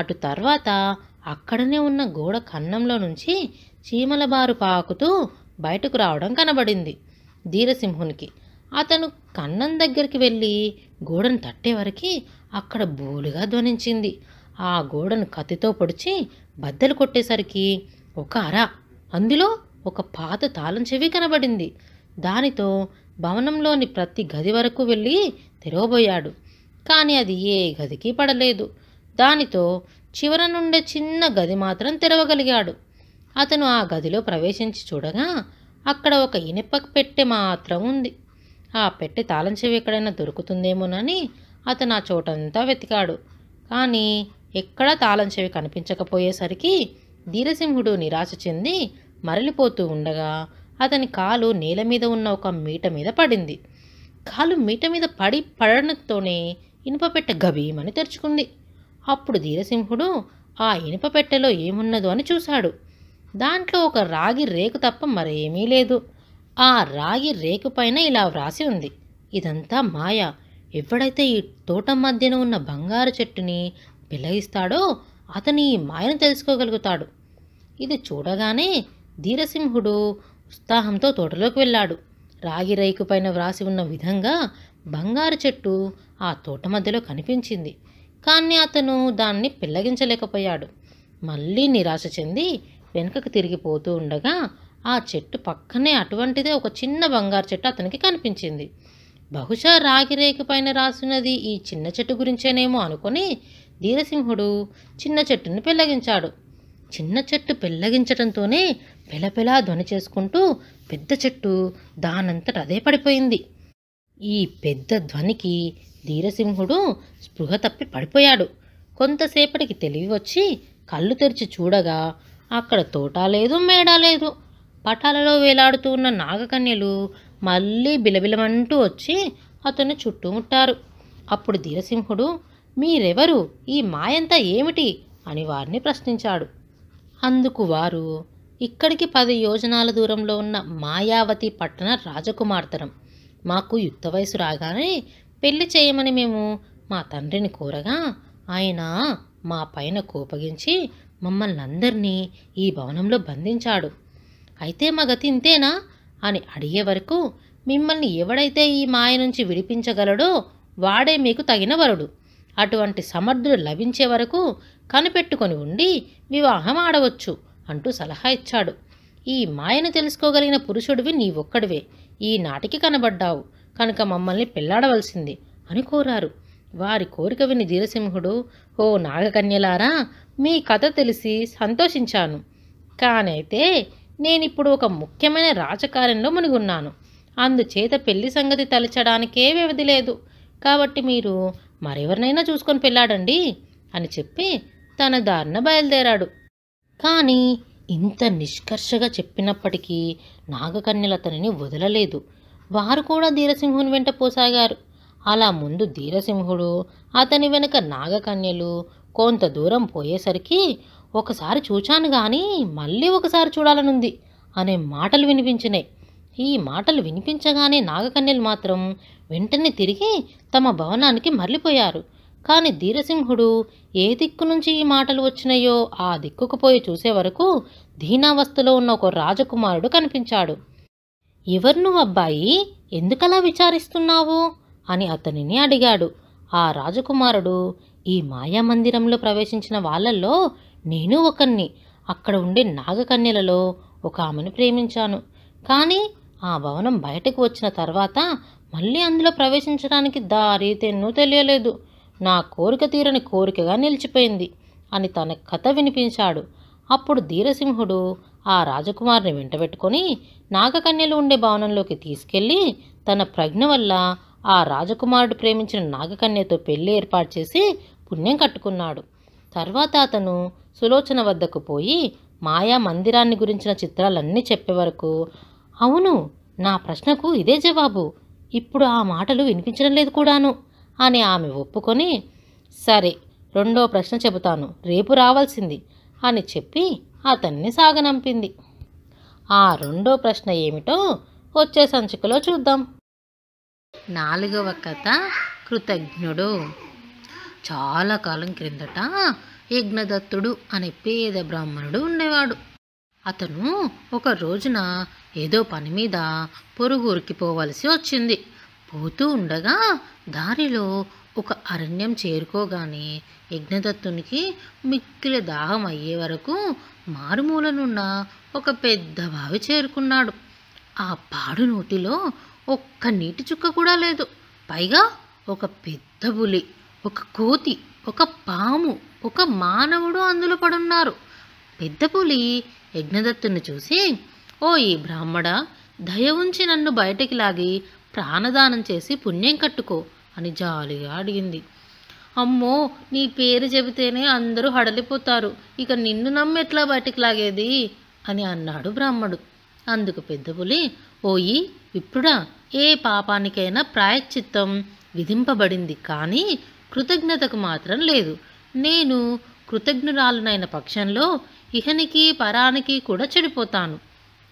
[SPEAKER 1] అటు తర్వాత అక్కడనే ఉన్న గోడ కన్నంలో నుంచి చీమల బారు పాకుతూ బయటకు రావడం కనబడింది ధీరసింహునికి అతను కన్నం దగ్గరికి వెళ్ళి గోడను తట్టేవరకి అక్కడ బోలుగా ధ్వనించింది ఆ గోడను కత్తితో పొడిచి బద్దలు కొట్టేసరికి ఒక అర అందులో ఒక పాత తాళం చెవి కనబడింది దానితో భవనంలోని ప్రతి గది వరకు వెళ్ళి తెరవబోయాడు కానీ అది ఏ గదికి పడలేదు దానితో చివర నుండే చిన్న గది మాత్రం తెరవగలిగాడు అతను ఆ గదిలో ప్రవేశించి చూడగా అక్కడ ఒక ఇనుప పెట్టె మాత్రం ఉంది ఆ పెట్టె తాళం చెవి ఎక్కడైనా దొరుకుతుందేమోనని అతను ఆ చోటంతా వెతికాడు కానీ ఎక్కడా తాళం చెవి కనిపించకపోయేసరికి ధీరసింహుడు నిరాశ చెంది మరలిపోతూ ఉండగా అతని కాలు నేల మీద ఉన్న ఒక మీట మీద పడింది కాలు మీట మీద పడి పడడంతోనే ఇనుపపెట్ట గభీమని తెరుచుకుంది అప్పుడు ధీరసింహుడు ఆ ఇనుపపెట్టెలో ఏమున్నదో అని చూశాడు దాంట్లో ఒక రాగి రేకు తప్ప మరేమీ లేదు ఆ రాగి రేకు పైన ఇలా వ్రాసి ఉంది ఇదంతా మాయ ఎవడైతే ఈ తోట మధ్యన ఉన్న బంగారు చెట్టుని పిలగిస్తాడో అతని ఈ మాయను తెలుసుకోగలుగుతాడు ఇది చూడగానే ధీరసింహుడు ఉత్సాహంతో తోటలోకి వెళ్ళాడు రాగి రైకు పైన వ్రాసి ఉన్న విధంగా బంగారు చెట్టు ఆ తోట మధ్యలో కనిపించింది కానీ అతను దాన్ని పిల్లగించలేకపోయాడు మళ్ళీ నిరాశ చెంది వెనుకకు తిరిగిపోతూ ఉండగా ఆ చెట్టు పక్కనే అటువంటిదే ఒక చిన్న బంగారు చెట్టు అతనికి కనిపించింది బహుశా రాగి రేకు పైన రాసినది ఈ చిన్న చెట్టు గురించేనేమో అనుకొని ధీరసింహుడు చిన్న చెట్టును పెళ్లగించాడు చిన్న చెట్టు పెల్లగించటంతోనే పిలపిలా ధ్వని చేసుకుంటూ పెద్ద చెట్టు దానంతట అదే పడిపోయింది ఈ పెద్ద ధ్వనికి ధీరసింహుడు స్పృహ తప్పి పడిపోయాడు కొంతసేపటికి తెలివి వచ్చి కళ్ళు తెరిచి చూడగా అక్కడ తోట లేదు మేడా లేదు పటాలలో వేలాడుతూ ఉన్న నాగకన్యలు మళ్ళీ బిలబిలమంటూ వచ్చి అతను చుట్టుముట్టారు అప్పుడు ధీరసింహుడు మీరెవరు ఈ మాయంతా ఏమిటి అని వారిని ప్రశ్నించాడు అందుకు వారు ఇక్కడికి పది యోజనాల దూరంలో ఉన్న మాయావతి పట్టణ రాజకుమార్తెనం మాకు యుక్త వయసు రాగానే పెళ్లి చేయమని మేము మా తండ్రిని కోరగా ఆయన మా పైన కోపగించి మమ్మల్ని అందరినీ ఈ భవనంలో బంధించాడు అయితే మా గతి ఇంతేనా అని అడిగే వరకు మిమ్మల్ని ఎవడైతే ఈ మాయ నుంచి విడిపించగలడో వాడే మీకు తగిన వరుడు అటువంటి సమర్థుడు లభించే వరకు కనిపెట్టుకొని ఉండి వివాహం ఆడవచ్చు అంటూ సలహా ఇచ్చాడు ఈ మాయను తెలుసుకోగలిగిన పురుషుడివి నీ ఒక్కడివే ఈ నాటికి కనబడ్డావు కనుక మమ్మల్ని పెళ్లాడవలసింది అని కోరారు వారి కోరిక విని ధీరసింహుడు ఓ నాగకన్యలారా మీ కథ తెలిసి సంతోషించాను కానైతే నేనిప్పుడు ఒక ముఖ్యమైన రాజకార్యంలో మునిగున్నాను అందుచేత పెళ్లి సంగతి తలచడానికే వ్యవధి లేదు కాబట్టి మీరు మరెవరినైనా చూసుకొని పెళ్ళాడండి అని చెప్పి తన దారిన బయలుదేరాడు కానీ ఇంత నిష్కర్షగా చెప్పినప్పటికీ నాగకన్యలు అతనిని వదలలేదు వారు కూడా ధీరసింహుని వెంట పోసాగారు అలా ముందు ధీరసింహుడు అతని వెనుక నాగకన్యలు కొంత దూరం పోయేసరికి ఒకసారి చూచాను కానీ మళ్ళీ ఒకసారి చూడాలనుంది అనే మాటలు వినిపించినాయి ఈ మాటలు వినిపించగానే నాగకన్యలు మాత్రం వెంటనే తిరిగి తమ భవనానికి మరలిపోయారు కానీ ధీరసింహుడు ఏ దిక్కు నుంచి ఈ మాటలు వచ్చినాయో ఆ దిక్కుకు పోయి చూసే వరకు దీనావస్థలో ఉన్న ఒక రాజకుమారుడు కనిపించాడు ఎవరు నువ్వు అబ్బాయి ఎందుకలా విచారిస్తున్నావు అని అతనిని అడిగాడు ఆ రాజకుమారుడు ఈ మాయామందిరంలో ప్రవేశించిన వాళ్ళల్లో నేను ఒకరిని అక్కడ ఉండే నాగకన్యలలో ఒక ఆమెను ప్రేమించాను కానీ ఆ భవనం బయటకు వచ్చిన తర్వాత మళ్ళీ అందులో ప్రవేశించడానికి దారి తెన్నూ తెలియలేదు నా కోరిక తీరని కోరికగా నిలిచిపోయింది అని తన కథ వినిపించాడు అప్పుడు ధీరసింహుడు ఆ రాజకుమారిని వెంటబెట్టుకొని నాగకన్యలు ఉండే భవనంలోకి తీసుకెళ్ళి తన ప్రజ్ఞ వల్ల ఆ రాజకుమారుడు ప్రేమించిన నాగకన్యతో పెళ్లి ఏర్పాటు చేసి పుణ్యం కట్టుకున్నాడు తర్వాత అతను సులోచన వద్దకు పోయి మాయా మందిరాన్ని గురించిన చిత్రాలన్నీ చెప్పే వరకు అవును నా ప్రశ్నకు ఇదే జవాబు ఇప్పుడు ఆ మాటలు వినిపించడం లేదు కూడాను అని ఆమె ఒప్పుకొని సరే రెండో ప్రశ్న చెబుతాను రేపు రావాల్సింది అని చెప్పి అతన్ని సాగనంపింది ఆ రెండో ప్రశ్న ఏమిటో వచ్చే సంచికలో చూద్దాం నాలుగవ కథ కృతజ్ఞుడు చాలా కాలం క్రిందట యజ్ఞదత్తుడు అనే పేద బ్రాహ్మణుడు ఉండేవాడు అతను ఒక రోజున ఏదో పని మీద పొరుగు పోవలసి వచ్చింది పోతూ ఉండగా దారిలో ఒక అరణ్యం చేరుకోగానే యజ్ఞదత్తునికి మిక్కిల దాహం అయ్యే వరకు మారుమూలనున్న ఒక పెద్ద బావి చేరుకున్నాడు ఆ పాడు నోటిలో ఒక్క నీటి చుక్క కూడా లేదు పైగా ఒక పెద్ద పులి ఒక కోతి ఒక పాము ఒక మానవుడు అందులో పడున్నారు పెద్ద పులి యజ్ఞదత్తుని చూసి ఓ ఈ బ్రాహ్మడ దయ ఉంచి నన్ను బయటికి లాగి ప్రాణదానం చేసి పుణ్యం కట్టుకో అని జాలిగా అడిగింది అమ్మో నీ పేరు చెబితేనే అందరూ హడలిపోతారు ఇక నిన్ను నమ్మెట్లా బయటికి లాగేది అని అన్నాడు బ్రాహ్మడు అందుకు పెద్ద పులి ఓయి విప్రుడా ఏ పాపానికైనా ప్రాయశ్చిత్తం విధింపబడింది కానీ కృతజ్ఞతకు మాత్రం లేదు నేను కృతజ్ఞురాలునైన పక్షంలో ఇహనికి పరానికి కూడా చెడిపోతాను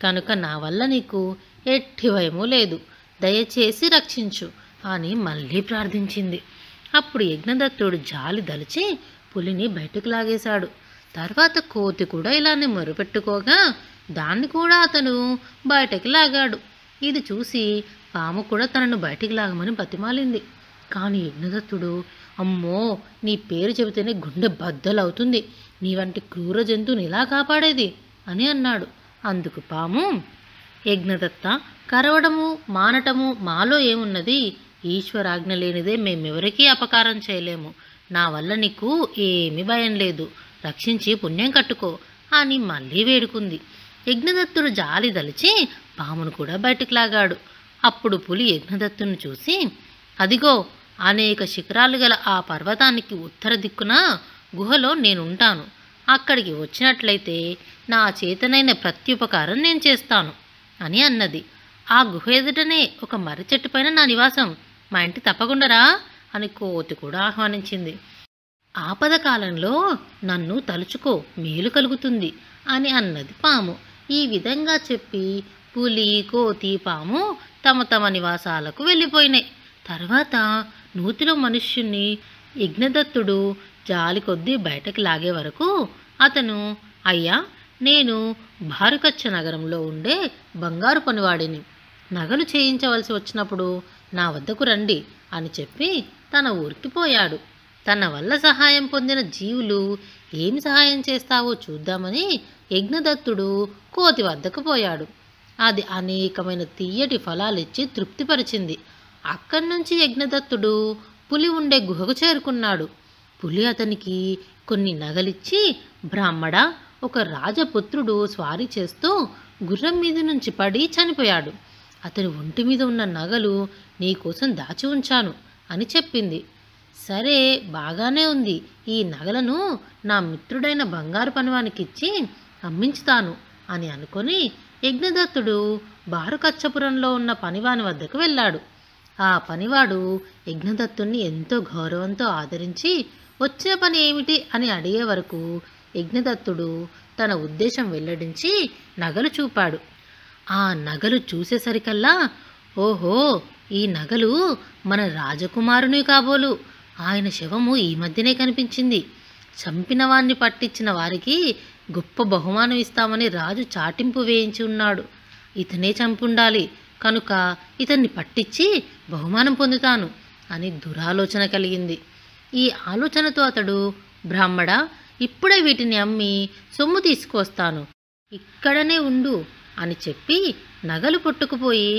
[SPEAKER 1] కనుక నా వల్ల నీకు ఎట్టి భయమూ లేదు దయచేసి రక్షించు అని మళ్ళీ ప్రార్థించింది అప్పుడు యజ్ఞదత్తుడు జాలి దలిచి పులిని బయటకు లాగేశాడు తర్వాత కోతి కూడా ఇలానే మొరుపెట్టుకోగా దాన్ని కూడా అతను బయటకు లాగాడు ఇది చూసి పాము కూడా తనను బయటికి లాగమని బతిమాలింది కానీ యజ్ఞదత్తుడు అమ్మో నీ పేరు చెబితేనే గుండె బద్దలవుతుంది నీ వంటి క్రూర జంతువుని ఇలా కాపాడేది అని అన్నాడు అందుకు పాము యజ్ఞదత్త కరవడము మానటము మాలో ఏమున్నది ఈశ్వరాజ్ఞ లేనిదే మేమెవరికీ అపకారం చేయలేము నా వల్ల నీకు ఏమీ భయం లేదు రక్షించి పుణ్యం కట్టుకో అని మళ్ళీ వేడుకుంది యజ్ఞదత్తుడు జాలి దలిచి పామును కూడా బయటకు లాగాడు అప్పుడు పులి యజ్ఞదత్తుని చూసి అదిగో అనేక శిఖరాలు గల ఆ పర్వతానికి ఉత్తర దిక్కున గుహలో నేనుంటాను అక్కడికి వచ్చినట్లయితే నా చేతనైన ప్రత్యుపకారం నేను చేస్తాను అని అన్నది ఆ గుహ ఎదుటనే ఒక మర్రి చెట్టు పైన నా నివాసం మా ఇంటి తప్పకుండారా అని కోతి కూడా ఆహ్వానించింది ఆపద కాలంలో నన్ను తలుచుకో మేలు కలుగుతుంది అని అన్నది పాము ఈ విధంగా చెప్పి పులి కోతి పాము తమ తమ నివాసాలకు వెళ్ళిపోయినాయి తర్వాత నూతిలో మనుష్యుణ్ణి యజ్ఞదత్తుడు జాలి కొద్దీ బయటకు లాగే వరకు అతను అయ్యా నేను భారుకచ్చ నగరంలో ఉండే బంగారు పనివాడిని నగలు చేయించవలసి వచ్చినప్పుడు నా వద్దకు రండి అని చెప్పి తన ఊరికి పోయాడు తన వల్ల సహాయం పొందిన జీవులు ఏమి సహాయం చేస్తావో చూద్దామని యజ్ఞదత్తుడు కోతి వద్దకు పోయాడు అది అనేకమైన తీయటి ఫలాలిచ్చి తృప్తిపరిచింది అక్కడి నుంచి యజ్ఞదత్తుడు పులి ఉండే గుహకు చేరుకున్నాడు పులి అతనికి కొన్ని నగలిచ్చి బ్రాహ్మడా ఒక రాజపుత్రుడు స్వారీ చేస్తూ గుర్రం మీద నుంచి పడి చనిపోయాడు అతని ఒంటి మీద ఉన్న నగలు నీకోసం దాచి ఉంచాను అని చెప్పింది సరే బాగానే ఉంది ఈ నగలను నా మిత్రుడైన బంగారు పనివానికిచ్చి అమ్మించుతాను అని అనుకొని యజ్ఞదత్తుడు బారుకచ్చపురంలో ఉన్న పనివాని వద్దకు వెళ్ళాడు ఆ పనివాడు యజ్ఞదత్తుణ్ణి ఎంతో గౌరవంతో ఆదరించి వచ్చిన పని ఏమిటి అని అడిగే వరకు యజ్ఞదత్తుడు తన ఉద్దేశం వెల్లడించి నగలు చూపాడు ఆ నగలు చూసేసరికల్లా ఓహో ఈ నగలు మన రాజకుమారుని కాబోలు ఆయన శవము ఈ మధ్యనే కనిపించింది చంపిన వారిని పట్టించిన వారికి గొప్ప బహుమానం ఇస్తామని రాజు చాటింపు వేయించి ఉన్నాడు ఇతనే చంపుండాలి కనుక ఇతన్ని పట్టించి బహుమానం పొందుతాను అని దురాలోచన కలిగింది ఈ ఆలోచనతో అతడు బ్రాహ్మడ ఇప్పుడే వీటిని అమ్మి సొమ్ము తీసుకొస్తాను ఇక్కడనే ఉండు అని చెప్పి నగలు పట్టుకుపోయి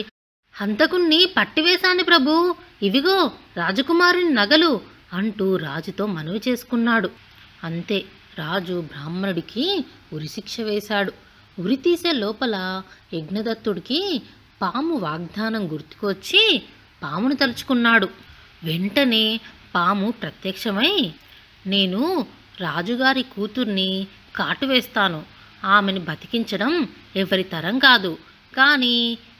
[SPEAKER 1] హంతకుణ్ణి పట్టివేశాను ప్రభు ఇవిగో రాజకుమారుని నగలు అంటూ రాజుతో మనవి చేసుకున్నాడు అంతే రాజు బ్రాహ్మణుడికి ఉరిశిక్ష వేశాడు ఉరి తీసే లోపల యజ్ఞదత్తుడికి పాము వాగ్దానం గుర్తుకొచ్చి పామును తలుచుకున్నాడు వెంటనే పాము ప్రత్యక్షమై నేను రాజుగారి కూతుర్ని కాటువేస్తాను ఆమెను బతికించడం ఎవరి తరం కాదు కానీ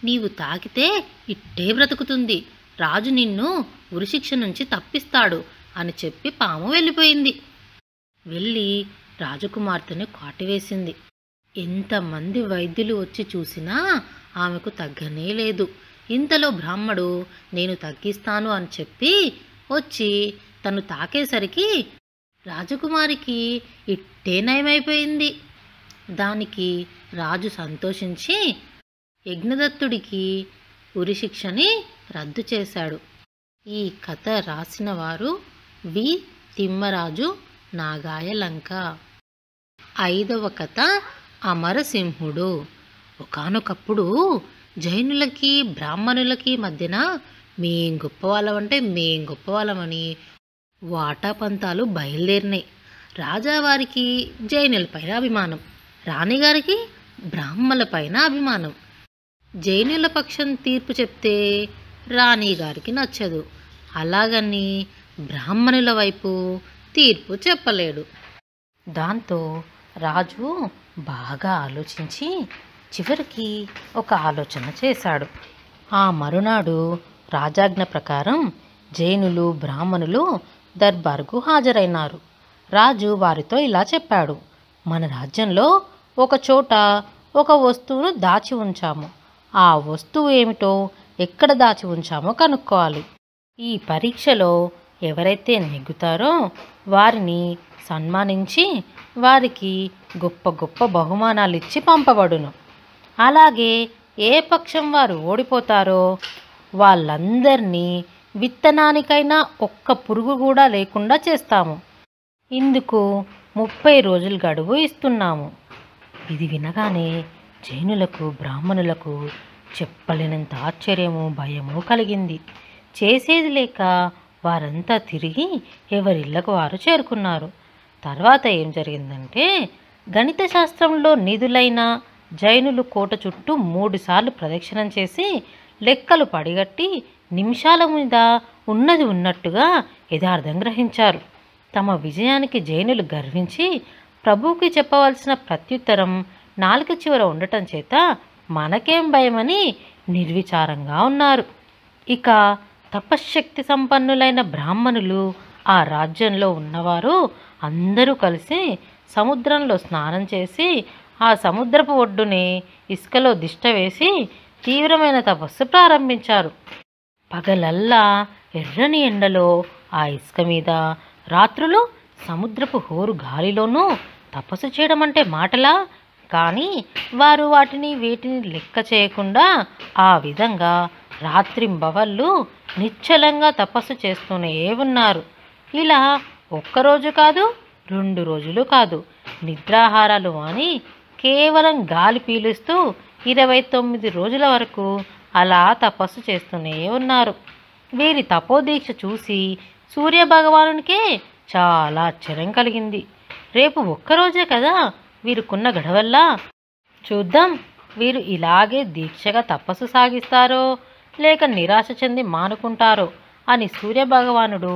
[SPEAKER 1] నీవు తాకితే ఇట్టే బ్రతుకుతుంది రాజు నిన్ను ఉరిశిక్ష నుంచి తప్పిస్తాడు అని చెప్పి పాము వెళ్ళిపోయింది వెళ్ళి రాజకుమార్తెని కాటివేసింది ఎంతమంది వైద్యులు వచ్చి చూసినా ఆమెకు తగ్గనే లేదు ఇంతలో బ్రాహ్మడు నేను తగ్గిస్తాను అని చెప్పి వచ్చి తను తాకేసరికి రాజకుమారికి ఇట్టే నయమైపోయింది దానికి రాజు సంతోషించి యజ్ఞదత్తుడికి ఉరిశిక్షని రద్దు చేశాడు ఈ కథ రాసిన వారు వి తిమ్మరాజు నాగాయలంక ఐదవ కథ అమరసింహుడు ఒకనొకప్పుడు జైనులకి బ్రాహ్మణులకి మధ్యన మేం గొప్పవాళ్ళం అంటే మేం గొప్పవాళ్ళమని వాటా పంతాలు బయలుదేరినాయి రాజావారికి జైనులపైన అభిమానం రాణిగారికి బ్రాహ్మలపైన అభిమానం జైనుల పక్షం తీర్పు చెప్తే రాణిగారికి నచ్చదు అలాగని బ్రాహ్మణుల వైపు తీర్పు చెప్పలేడు దాంతో రాజు బాగా ఆలోచించి చివరికి ఒక ఆలోచన చేశాడు ఆ మరునాడు రాజాజ్ఞ ప్రకారం జైనులు బ్రాహ్మణులు దర్బార్కు హాజరైనారు రాజు వారితో ఇలా చెప్పాడు మన రాజ్యంలో ఒక చోట ఒక వస్తువును దాచి ఉంచాము ఆ వస్తువు ఏమిటో ఎక్కడ దాచి ఉంచామో కనుక్కోవాలి ఈ పరీక్షలో ఎవరైతే నెగ్గుతారో వారిని సన్మానించి వారికి గొప్ప గొప్ప బహుమానాలు ఇచ్చి పంపబడును అలాగే ఏ పక్షం వారు ఓడిపోతారో వాళ్ళందరినీ విత్తనానికైనా ఒక్క పురుగు కూడా లేకుండా చేస్తాము ఇందుకు ముప్పై రోజులు గడువు ఇస్తున్నాము ఇది వినగానే జైనులకు బ్రాహ్మణులకు చెప్పలేనంత ఆశ్చర్యము భయము కలిగింది చేసేది లేక వారంతా తిరిగి ఎవరిళ్లకు వారు చేరుకున్నారు తర్వాత ఏం జరిగిందంటే గణిత శాస్త్రంలో నిధులైన జైనులు కోట చుట్టూ మూడుసార్లు ప్రదక్షిణం చేసి లెక్కలు పడిగట్టి నిమిషాల మీద ఉన్నది ఉన్నట్టుగా యథార్థం గ్రహించారు తమ విజయానికి జైనులు గర్వించి ప్రభువుకి చెప్పవలసిన ప్రత్యుత్తరం నాలుక చివర ఉండటం చేత మనకేం భయమని నిర్విచారంగా ఉన్నారు ఇక తపశ్శక్తి సంపన్నులైన బ్రాహ్మణులు ఆ రాజ్యంలో ఉన్నవారు అందరూ కలిసి సముద్రంలో స్నానం చేసి ఆ సముద్రపు ఒడ్డుని ఇసుకలో దిష్ట వేసి తీవ్రమైన తపస్సు ప్రారంభించారు పగలల్లా ఎర్రని ఎండలో ఆ ఇసుక మీద రాత్రులు సముద్రపు హోరు గాలిలోనూ తపస్సు చేయడం అంటే మాటలా కానీ వారు వాటిని వీటిని లెక్క చేయకుండా ఆ విధంగా రాత్రింబవళ్ళు నిశ్చలంగా తపస్సు చేస్తూనే ఉన్నారు ఇలా ఒక్కరోజు కాదు రెండు రోజులు కాదు నిద్రాహారాలు అని కేవలం గాలి పీలుస్తూ ఇరవై తొమ్మిది రోజుల వరకు అలా తపస్సు చేస్తూనే ఉన్నారు వీరి తపోదీక్ష చూసి సూర్యభగవానునికే చాలా ఆశ్చర్యం కలిగింది రేపు ఒక్కరోజే కదా వీరుకున్న గడవల్లా చూద్దాం వీరు ఇలాగే దీక్షగా తపస్సు సాగిస్తారో లేక నిరాశ చెంది మానుకుంటారో అని సూర్యభగవానుడు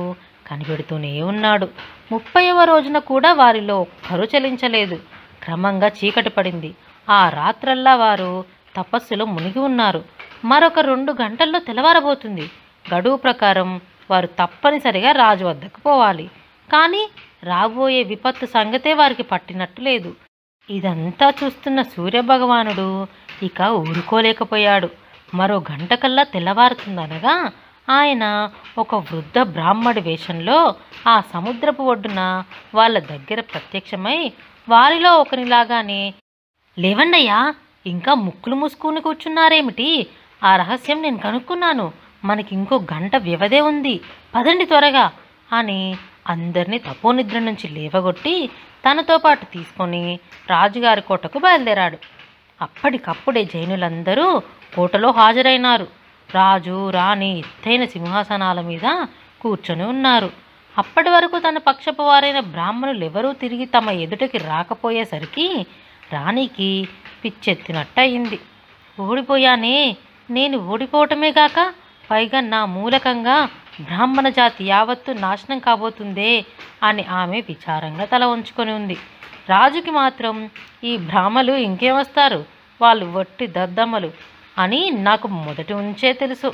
[SPEAKER 1] కనిపెడుతూనే ఉన్నాడు ముప్పైవ రోజున కూడా వారిలో ఒక్కరు చలించలేదు క్రమంగా చీకటి పడింది ఆ రాత్రల్లా వారు తపస్సులో మునిగి ఉన్నారు మరొక రెండు గంటల్లో తెల్లవారబోతుంది గడువు ప్రకారం వారు తప్పనిసరిగా రాజు వద్దకు పోవాలి కానీ రాబోయే విపత్తు సంగతే వారికి పట్టినట్టు లేదు ఇదంతా చూస్తున్న సూర్యభగవానుడు ఇక ఊరుకోలేకపోయాడు మరో గంటకల్లా తెల్లవారుతుందనగా ఆయన ఒక వృద్ధ బ్రాహ్మడి వేషంలో ఆ సముద్రపు ఒడ్డున వాళ్ళ దగ్గర ప్రత్యక్షమై వారిలో ఒకరిలాగానే లేవండయ్యా ఇంకా ముక్కులు మూసుకుని కూర్చున్నారేమిటి ఆ రహస్యం నేను కనుక్కున్నాను మనకి ఇంకో గంట వ్యవధే ఉంది పదండి త్వరగా అని అందరినీ తపోనిద్ర నుంచి లేవగొట్టి తనతో పాటు తీసుకొని రాజుగారి కోటకు బయలుదేరాడు అప్పటికప్పుడే జైనులందరూ కోటలో హాజరైనారు రాజు రాణి ఎత్తైన సింహాసనాల మీద కూర్చొని ఉన్నారు అప్పటి వరకు తన వారైన బ్రాహ్మణులు ఎవరూ తిరిగి తమ ఎదుటకి రాకపోయేసరికి రాణికి పిచ్చెత్తినట్టయింది ఓడిపోయానే నేను ఓడిపోవటమే గాక పైగా నా మూలకంగా బ్రాహ్మణ జాతి యావత్తు నాశనం కాబోతుందే అని ఆమె విచారంగా తల ఉంచుకొని ఉంది రాజుకి మాత్రం ఈ బ్రాహ్మలు ఇంకేమొస్తారు వాళ్ళు వట్టి దద్దమ్మలు అని నాకు మొదటి ఉంచే తెలుసు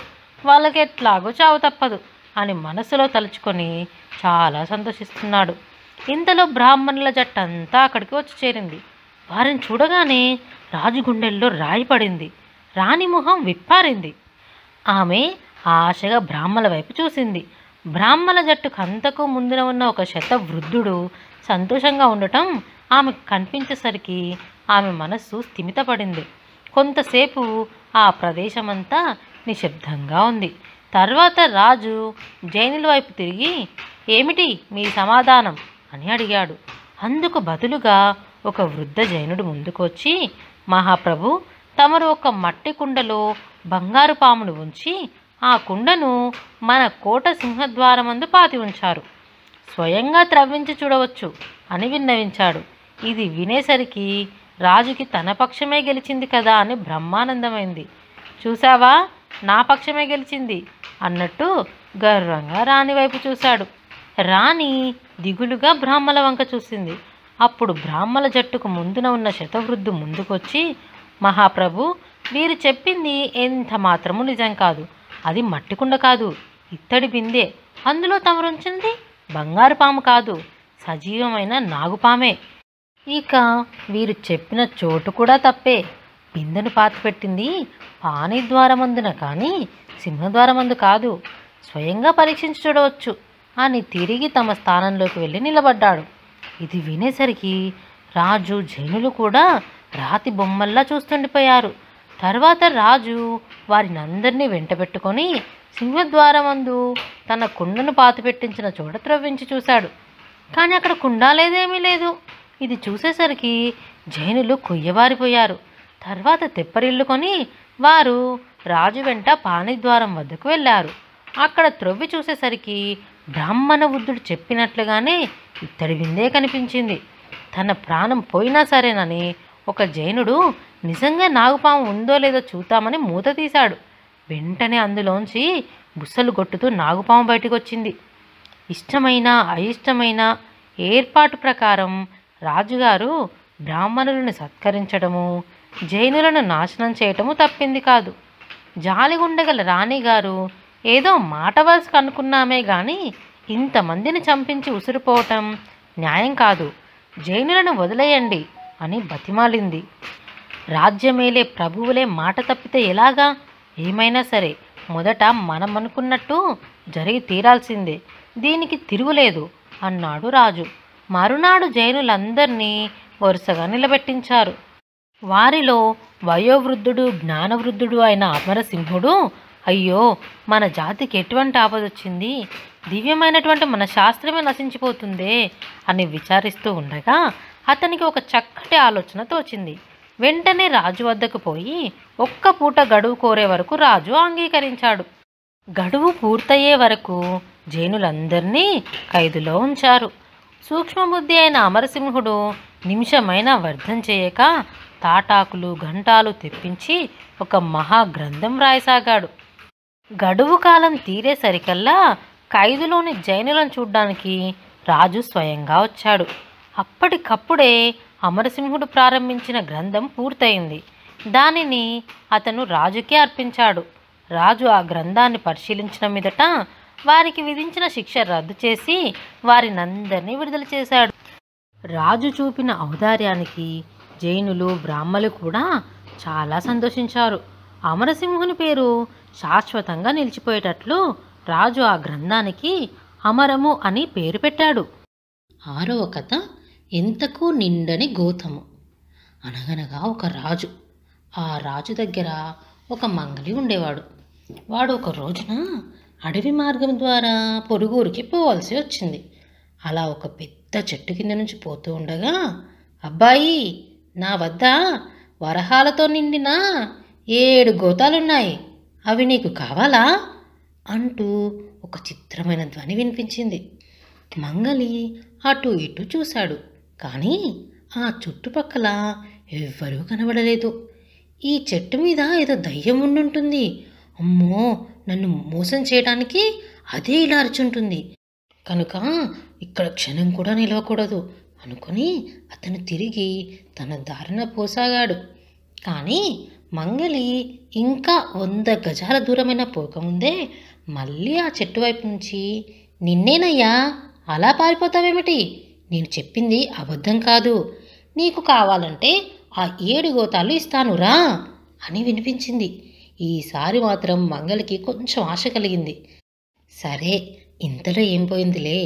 [SPEAKER 1] వాళ్ళకి ఎట్లాగో చావు తప్పదు అని మనసులో తలుచుకొని చాలా సంతోషిస్తున్నాడు ఇంతలో బ్రాహ్మణుల జట్టంతా అక్కడికి వచ్చి చేరింది వారిని చూడగానే రాజు గుండెల్లో రాయి పడింది రాణి మొహం విప్పారింది ఆమె ఆశగా బ్రాహ్మల వైపు చూసింది బ్రాహ్మల జట్టు కంతకు ముందున ఉన్న ఒక శత వృద్ధుడు సంతోషంగా ఉండటం ఆమె కనిపించేసరికి ఆమె మనస్సు స్థిమితపడింది కొంతసేపు ఆ ప్రదేశమంతా నిశ్శబ్దంగా ఉంది తర్వాత రాజు జైనుల వైపు తిరిగి ఏమిటి మీ సమాధానం అని అడిగాడు అందుకు బదులుగా ఒక వృద్ధ జైనుడు ముందుకొచ్చి మహాప్రభు తమరు ఒక మట్టి కుండలో బంగారు పామును ఉంచి ఆ కుండను మన కోట సింహద్వారమందు పాతి ఉంచారు స్వయంగా త్రవ్వించి చూడవచ్చు అని విన్నవించాడు ఇది వినేసరికి రాజుకి తన పక్షమే గెలిచింది కదా అని బ్రహ్మానందమైంది చూసావా నా పక్షమే గెలిచింది అన్నట్టు గర్వంగా రాణి వైపు చూశాడు రాణి దిగులుగా బ్రాహ్మల వంక చూసింది అప్పుడు బ్రాహ్మల జట్టుకు ముందున ఉన్న శతవృద్ధు ముందుకొచ్చి మహాప్రభు మీరు చెప్పింది ఎంత మాత్రము నిజం కాదు అది మట్టికుండ కాదు ఇత్తడి బిందె అందులో తమరుంచింది బంగారు పాము కాదు సజీవమైన నాగుపామే ఇక వీరు చెప్పిన చోటు కూడా తప్పే బిందెను పాతిపెట్టింది ద్వారమందున కానీ సింహద్వారమందు కాదు స్వయంగా పరీక్షించి చూడవచ్చు అని తిరిగి తమ స్థానంలోకి వెళ్ళి నిలబడ్డాడు ఇది వినేసరికి రాజు జైనులు కూడా రాతి బొమ్మల్లా చూస్తుండిపోయారు తర్వాత రాజు వారిని అందరినీ సింహద్వారం సింహద్వారమందు తన కుండను పాతిపెట్టించిన చోట త్రవ్వించి చూశాడు కానీ అక్కడ కుండాలేదేమీ లేదు ఇది చూసేసరికి జైనులు కుయ్యబారిపోయారు తర్వాత తెప్పరిల్లుకొని వారు రాజు వెంట పాణిద్వారం వద్దకు వెళ్ళారు అక్కడ త్రవ్వి చూసేసరికి బ్రాహ్మణ బుద్ధుడు చెప్పినట్లుగానే ఇత్తడి విందే కనిపించింది తన ప్రాణం పోయినా సరేనని ఒక జైనుడు నిజంగా నాగుపాము ఉందో లేదో చూద్దామని మూత తీశాడు వెంటనే అందులోంచి బుస్సలు కొట్టుతూ నాగుపాము బయటకు వచ్చింది ఇష్టమైన అయిష్టమైన ఏర్పాటు ప్రకారం రాజుగారు బ్రాహ్మణులను సత్కరించడము జైనులను నాశనం చేయటము తప్పింది కాదు జాలిగుండగల రాణిగారు ఏదో మాట వరుసకు అనుకున్నామే గాని ఇంతమందిని చంపించి ఉసిరిపోవటం న్యాయం కాదు జైనులను వదిలేయండి అని బతిమాలింది రాజ్యమేలే ప్రభువులే మాట తప్పితే ఎలాగా ఏమైనా సరే మొదట మనం అనుకున్నట్టు జరిగి తీరాల్సిందే దీనికి తిరుగులేదు అన్నాడు రాజు మరునాడు జైనులందరినీ వరుసగా నిలబెట్టించారు వారిలో వయోవృద్ధుడు జ్ఞానవృద్ధుడు అయిన అమరసింహుడు అయ్యో మన జాతికి ఎటువంటి ఆపదొచ్చింది దివ్యమైనటువంటి మన శాస్త్రమే నశించిపోతుందే అని విచారిస్తూ ఉండగా అతనికి ఒక చక్కటి ఆలోచన తోచింది వెంటనే రాజు వద్దకు పోయి ఒక్క పూట గడువు కోరే వరకు రాజు అంగీకరించాడు గడువు పూర్తయ్యే వరకు జైనులందరినీ ఖైదులో ఉంచారు సూక్ష్మబుద్ధి అయిన అమరసింహుడు నిమిషమైన వర్ధం చేయక తాటాకులు ఘంటాలు తెప్పించి ఒక మహాగ్రంథం రాయసాగాడు గడువు కాలం తీరేసరికల్లా ఖైదులోని జైనులను చూడ్డానికి రాజు స్వయంగా వచ్చాడు అప్పటికప్పుడే అమరసింహుడు ప్రారంభించిన గ్రంథం పూర్తయింది దానిని అతను రాజుకే అర్పించాడు రాజు ఆ గ్రంథాన్ని పరిశీలించిన మీదట వారికి విధించిన శిక్ష రద్దు చేసి అందరినీ విడుదల చేశాడు రాజు చూపిన ఔదార్యానికి జైనులు బ్రాహ్మలు కూడా చాలా సంతోషించారు అమరసింహుని పేరు శాశ్వతంగా నిలిచిపోయేటట్లు రాజు ఆ గ్రంథానికి అమరము అని పేరు పెట్టాడు ఆరవ కథ ఎంతకు నిండని గోతము అనగనగా ఒక రాజు ఆ రాజు దగ్గర ఒక మంగలి ఉండేవాడు వాడు ఒక రోజున అడవి మార్గం ద్వారా పొరుగురికి పోవాల్సి వచ్చింది అలా ఒక పెద్ద చెట్టు కింద నుంచి పోతూ ఉండగా అబ్బాయి నా వద్ద వరహాలతో నిండిన ఏడు గోతాలున్నాయి అవి నీకు కావాలా అంటూ ఒక చిత్రమైన ధ్వని వినిపించింది మంగలి అటు ఇటు చూశాడు కానీ ఆ చుట్టుపక్కల ఎవ్వరూ కనబడలేదు ఈ చెట్టు మీద ఏదో దయ్యం ఉండుంటుంది అమ్మో నన్ను మోసం చేయడానికి అదే ఇలా అరుచుంటుంది కనుక ఇక్కడ క్షణం కూడా నిలవకూడదు అనుకుని అతను తిరిగి తన దారిన పోసాగాడు కానీ మంగలి ఇంకా వంద గజాల దూరమైన పోకముందే మళ్ళీ ఆ చెట్టు వైపు నుంచి నిన్నేనయ్యా అలా పారిపోతావేమిటి నేను చెప్పింది అబద్ధం కాదు నీకు కావాలంటే ఆ ఏడు గోతాలు ఇస్తానురా అని వినిపించింది ఈసారి మాత్రం మంగళకి కొంచెం ఆశ కలిగింది సరే ఇంతలో ఏం పోయిందిలే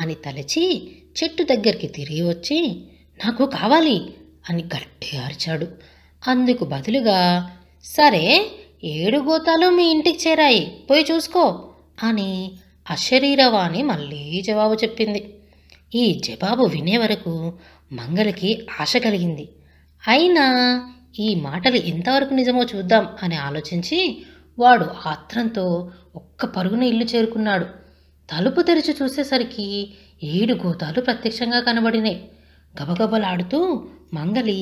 [SPEAKER 1] అని తలచి చెట్టు దగ్గరికి తిరిగి వచ్చి నాకు కావాలి అని గట్టి అరిచాడు అందుకు బదులుగా సరే ఏడు గోతాలు మీ ఇంటికి చేరాయి పోయి చూసుకో అని అశరీరవాణి మళ్ళీ జవాబు చెప్పింది ఈ జవాబు వినే వరకు మంగలికి ఆశ కలిగింది అయినా ఈ మాటలు ఎంతవరకు నిజమో చూద్దాం అని ఆలోచించి వాడు ఆత్రంతో ఒక్క పరుగున ఇల్లు చేరుకున్నాడు తలుపు తెరిచి చూసేసరికి ఏడు గోతాలు ప్రత్యక్షంగా కనబడినాయి గబగబలాడుతూ మంగలి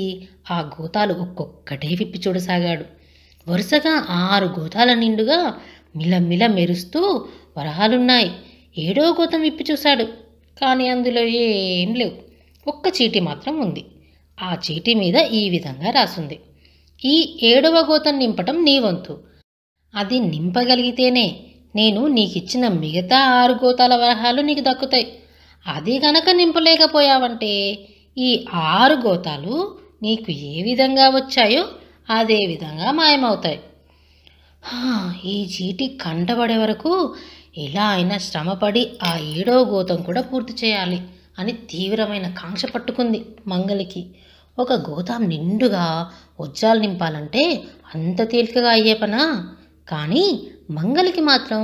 [SPEAKER 1] ఆ గోతాలు ఒక్కొక్కటే విప్పి చూడసాగాడు వరుసగా ఆరు గోతాల నిండుగా మిలమిల మెరుస్తూ వరహాలున్నాయి ఏడో గోతం విప్పి చూశాడు కానీ అందులో ఏం లేవు ఒక్క చీటీ మాత్రం ఉంది ఆ చీటీ మీద ఈ విధంగా రాసుంది ఈ ఏడవ గోతం నింపటం నీ వంతు అది నింపగలిగితేనే నేను నీకిచ్చిన మిగతా ఆరు గోతాల వరహాలు నీకు దక్కుతాయి అది గనక నింపలేకపోయావంటే ఈ ఆరు గోతాలు నీకు ఏ విధంగా వచ్చాయో అదే విధంగా మాయమవుతాయి ఈ చీటి కంటబడే వరకు ఎలా అయినా శ్రమపడి ఆ ఏడో గోతం కూడా పూర్తి చేయాలి అని తీవ్రమైన కాంక్ష పట్టుకుంది మంగలికి ఒక గోతాం నిండుగా వజ్రాలు నింపాలంటే అంత తేలికగా అయ్యే పనా కానీ మంగలికి మాత్రం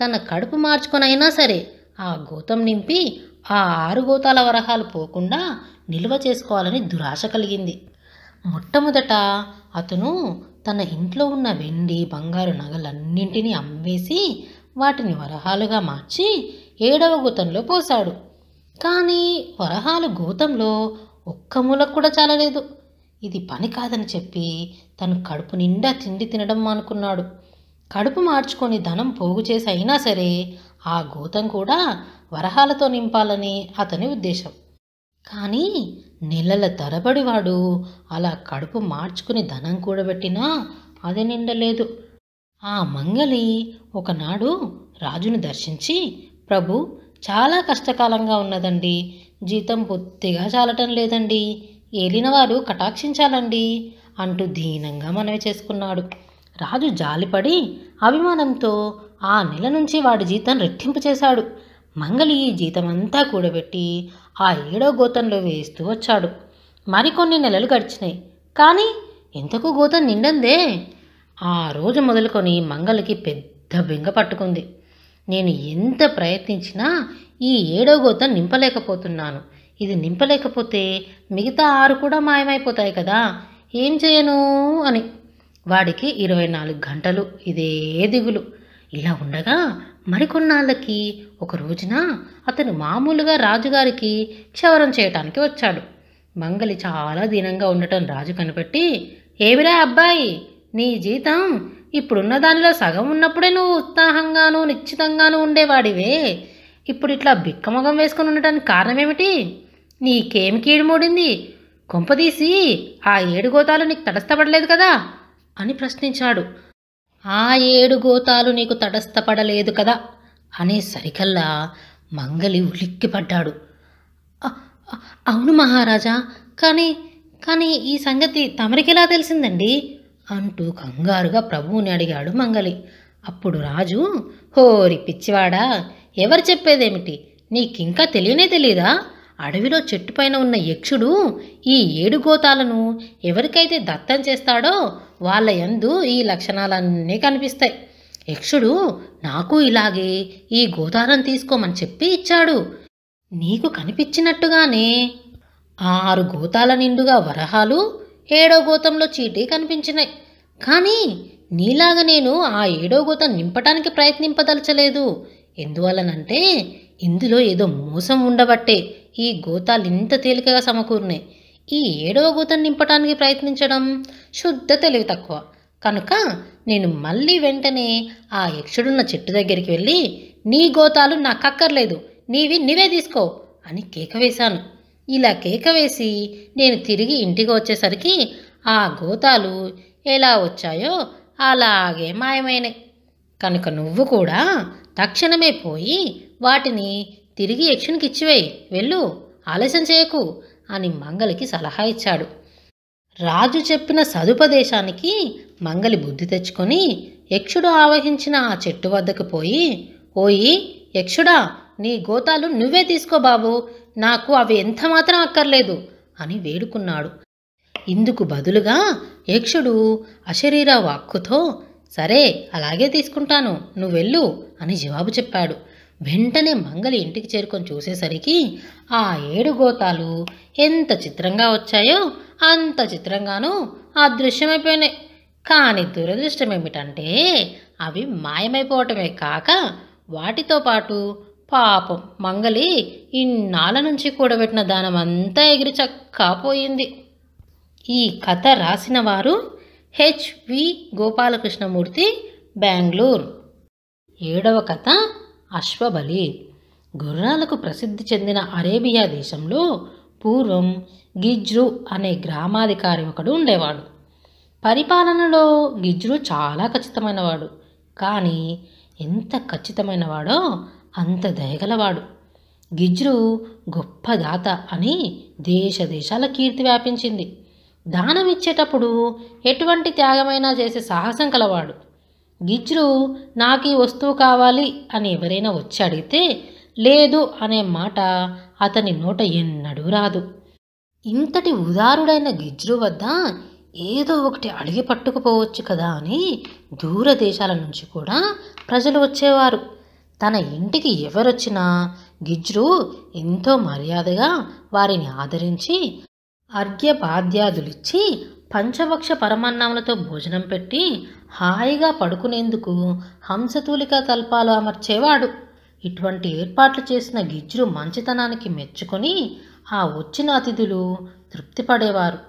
[SPEAKER 1] తన కడుపు మార్చుకొనైనా సరే ఆ గోతం నింపి ఆ ఆరు గోతాల వరహాలు పోకుండా నిల్వ చేసుకోవాలని దురాశ కలిగింది మొట్టమొదట అతను తన ఇంట్లో ఉన్న వెండి బంగారు నగలన్నింటినీ అమ్మేసి వాటిని వరహాలుగా మార్చి ఏడవ గూతంలో పోశాడు కానీ వరహాలు గూతంలో ఒక్క మూలకు కూడా చాలలేదు ఇది పని కాదని చెప్పి తను కడుపు నిండా తిండి తినడం అనుకున్నాడు కడుపు మార్చుకొని ధనం పోగు చేసి అయినా సరే ఆ గూతం కూడా వరహాలతో నింపాలని అతని ఉద్దేశం కానీ నెలల తరబడి వాడు అలా కడుపు మార్చుకుని ధనం కూడబెట్టినా అది నిండలేదు ఆ మంగలి ఒకనాడు రాజును దర్శించి ప్రభు చాలా కష్టకాలంగా ఉన్నదండి జీతం బొత్తిగా చాలటం లేదండి ఏలినవారు కటాక్షించాలండి అంటూ దీనంగా మనవి చేసుకున్నాడు రాజు జాలిపడి అభిమానంతో ఆ నెల నుంచి వాడి జీతం రెట్టింపు చేశాడు మంగలి జీతం అంతా కూడబెట్టి ఆ ఏడో గోతంలో వేస్తూ వచ్చాడు మరికొన్ని నెలలు గడిచినాయి కానీ ఇంతకు గోతం నిండందే ఆ రోజు మొదలుకొని మంగళకి పెద్ద బెంగ పట్టుకుంది నేను ఎంత ప్రయత్నించినా ఈ ఏడో గోత నింపలేకపోతున్నాను ఇది నింపలేకపోతే మిగతా ఆరు కూడా మాయమైపోతాయి కదా ఏం చేయను అని వాడికి ఇరవై నాలుగు గంటలు ఇదే దిగులు ఇలా ఉండగా మరికొన్నాళ్ళకి ఒక రోజున అతను మామూలుగా రాజుగారికి క్షవరం చేయటానికి వచ్చాడు మంగలి చాలా దీనంగా ఉండటం రాజు కనిపెట్టి ఏమిరా అబ్బాయి నీ జీతం ఇప్పుడున్న దానిలో సగం ఉన్నప్పుడే నువ్వు ఉత్సాహంగాను నిశ్చితంగాను ఉండేవాడివే ఇప్పుడు ఇట్లా బిక్కమొగం వేసుకుని ఉండటానికి కారణమేమిటి కీడు కీడుమూడింది కొంపదీసి ఆ ఏడు గోతాలు నీకు తటస్థపడలేదు కదా అని ప్రశ్నించాడు ఆ ఏడు గోతాలు నీకు తటస్థపడలేదు కదా అనే సరికల్లా మంగలి ఉలిక్కిపడ్డాడు అవును మహారాజా కానీ కానీ ఈ సంగతి తమరికెలా తెలిసిందండి అంటూ కంగారుగా ప్రభువుని అడిగాడు మంగలి అప్పుడు రాజు హోరి పిచ్చివాడా ఎవరు చెప్పేదేమిటి నీకింకా తెలియనే తెలీదా అడవిలో చెట్టుపైన ఉన్న యక్షుడు ఈ ఏడు గోతాలను ఎవరికైతే దత్తం చేస్తాడో వాళ్ళ యందు ఈ లక్షణాలన్నీ కనిపిస్తాయి యక్షుడు నాకు ఇలాగే ఈ గోతాలను తీసుకోమని చెప్పి ఇచ్చాడు నీకు కనిపించినట్టుగానే ఆరు గోతాల నిండుగా వరహాలు ఏడో గోతంలో చీటీ కనిపించినాయి కానీ నీలాగా నేను ఆ ఏడో గోతం నింపటానికి ప్రయత్నింపదలచలేదు ఎందువలనంటే ఇందులో ఏదో మోసం ఉండబట్టే ఈ గోతాలు ఇంత తేలికగా సమకూరినాయి ఈ ఏడవ గోతం నింపటానికి ప్రయత్నించడం శుద్ధ తెలివి తక్కువ కనుక నేను మళ్ళీ వెంటనే ఆ యక్షుడున్న చెట్టు దగ్గరికి వెళ్ళి నీ గోతాలు నాకక్కర్లేదు నీవి నీవే తీసుకో అని కేక వేశాను ఇలా కేక వేసి నేను తిరిగి ఇంటికి వచ్చేసరికి ఆ గోతాలు ఎలా వచ్చాయో అలాగే మాయమైనవి కనుక నువ్వు కూడా తక్షణమే పోయి వాటిని తిరిగి యక్షునికి వెళ్ళు ఆలస్యం చేయకు అని మంగలికి సలహా ఇచ్చాడు రాజు చెప్పిన సదుపదేశానికి మంగలి బుద్ధి తెచ్చుకొని యక్షుడు ఆవహించిన ఆ చెట్టు వద్దకు పోయి ఓయి యక్షుడా నీ గోతాలు నువ్వే తీసుకో బాబు నాకు అవి ఎంత మాత్రం అక్కర్లేదు అని వేడుకున్నాడు ఇందుకు బదులుగా యక్షుడు అశరీర వాక్కుతో సరే అలాగే తీసుకుంటాను నువ్వెళ్ళు అని జవాబు చెప్పాడు వెంటనే మంగలి ఇంటికి చేరుకొని చూసేసరికి ఆ ఏడు గోతాలు ఎంత చిత్రంగా వచ్చాయో అంత చిత్రంగానూ అదృశ్యమైపోయినాయి కానీ దురదృష్టం ఏమిటంటే అవి మాయమైపోవటమే కాక వాటితో పాటు పాపం మంగలి ఇన్నాళ్ళ నుంచి కూడబెట్టిన దానమంతా ఎగిరి పోయింది ఈ కథ రాసిన వారు హెచ్వి గోపాలకృష్ణమూర్తి బెంగళూరు ఏడవ కథ అశ్వబలి గుర్రాలకు ప్రసిద్ధి చెందిన అరేబియా దేశంలో పూర్వం గిజ్రు అనే గ్రామాధికారి ఒకడు ఉండేవాడు పరిపాలనలో గిజ్రు చాలా ఖచ్చితమైనవాడు కానీ ఎంత ఖచ్చితమైనవాడో అంత దయగలవాడు గిజ్రు గొప్ప దాత అని దేశ దేశాల కీర్తి వ్యాపించింది దానం ఇచ్చేటప్పుడు ఎటువంటి త్యాగమైనా చేసే సాహసం కలవాడు గిజ్రు నాకు ఈ వస్తువు కావాలి అని ఎవరైనా వచ్చి అడిగితే లేదు అనే మాట అతని నోట ఎన్నడూ రాదు ఇంతటి ఉదారుడైన గిజ్రు వద్ద ఏదో ఒకటి అడిగి పట్టుకుపోవచ్చు కదా అని దూర దేశాల నుంచి కూడా ప్రజలు వచ్చేవారు తన ఇంటికి ఎవరొచ్చినా గిజ్రు ఎంతో మర్యాదగా వారిని ఆదరించి అర్ఘ్యపాద్యాదులిచ్చి పంచవక్ష పరమాన్నములతో భోజనం పెట్టి హాయిగా పడుకునేందుకు హంసతూలిక కల్పాలు అమర్చేవాడు ఇటువంటి ఏర్పాట్లు చేసిన గిజ్రు మంచితనానికి మెచ్చుకొని ఆ వచ్చిన అతిథులు తృప్తిపడేవారు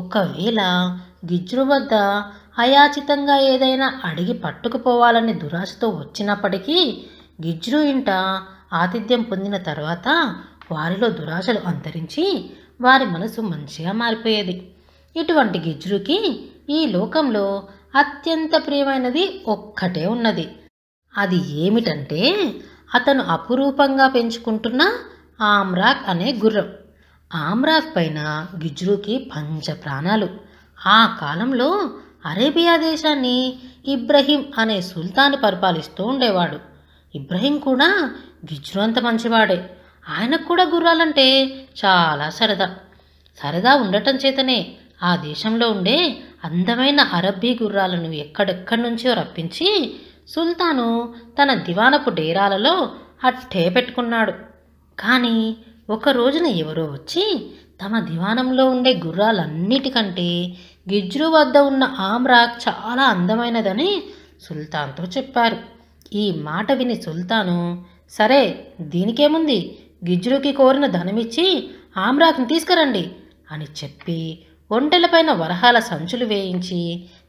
[SPEAKER 1] ఒకవేళ గిజ్రు వద్ద అయాచితంగా ఏదైనా అడిగి పట్టుకుపోవాలని దురాశతో వచ్చినప్పటికీ గిజ్రు ఇంట ఆతిథ్యం పొందిన తర్వాత వారిలో దురాశలు అంతరించి వారి మనసు మంచిగా మారిపోయేది ఇటువంటి గిజ్రుకి ఈ లోకంలో అత్యంత ప్రియమైనది ఒక్కటే ఉన్నది అది ఏమిటంటే అతను అపురూపంగా పెంచుకుంటున్న ఆమ్రాక్ అనే గుర్రం ఆమ్రాక్ పైన గిజ్రుకి పంచ ప్రాణాలు ఆ కాలంలో అరేబియా దేశాన్ని ఇబ్రహీం అనే సుల్తాన్ పరిపాలిస్తూ ఉండేవాడు ఇబ్రహీం కూడా అంత మంచివాడే ఆయనకు కూడా గుర్రాలంటే చాలా సరదా సరదా ఉండటం చేతనే ఆ దేశంలో ఉండే అందమైన అరబ్బీ గుర్రాలను ఎక్కడెక్కడి నుంచో రప్పించి సుల్తాను తన దివానపు డేరాలలో అట్టే పెట్టుకున్నాడు కానీ ఒక రోజున ఎవరో వచ్చి తమ దివానంలో ఉండే గుర్రాలన్నిటికంటే గిజ్రు వద్ద ఉన్న ఆమ్రాక్ చాలా అందమైనదని సుల్తాన్తో చెప్పారు ఈ మాట విని సుల్తాను సరే దీనికేముంది గిజ్రుకి కోరిన ధనమిచ్చి ఆమ్రాక్ని తీసుకురండి అని చెప్పి ఒంటెలపైన వరహాల సంచులు వేయించి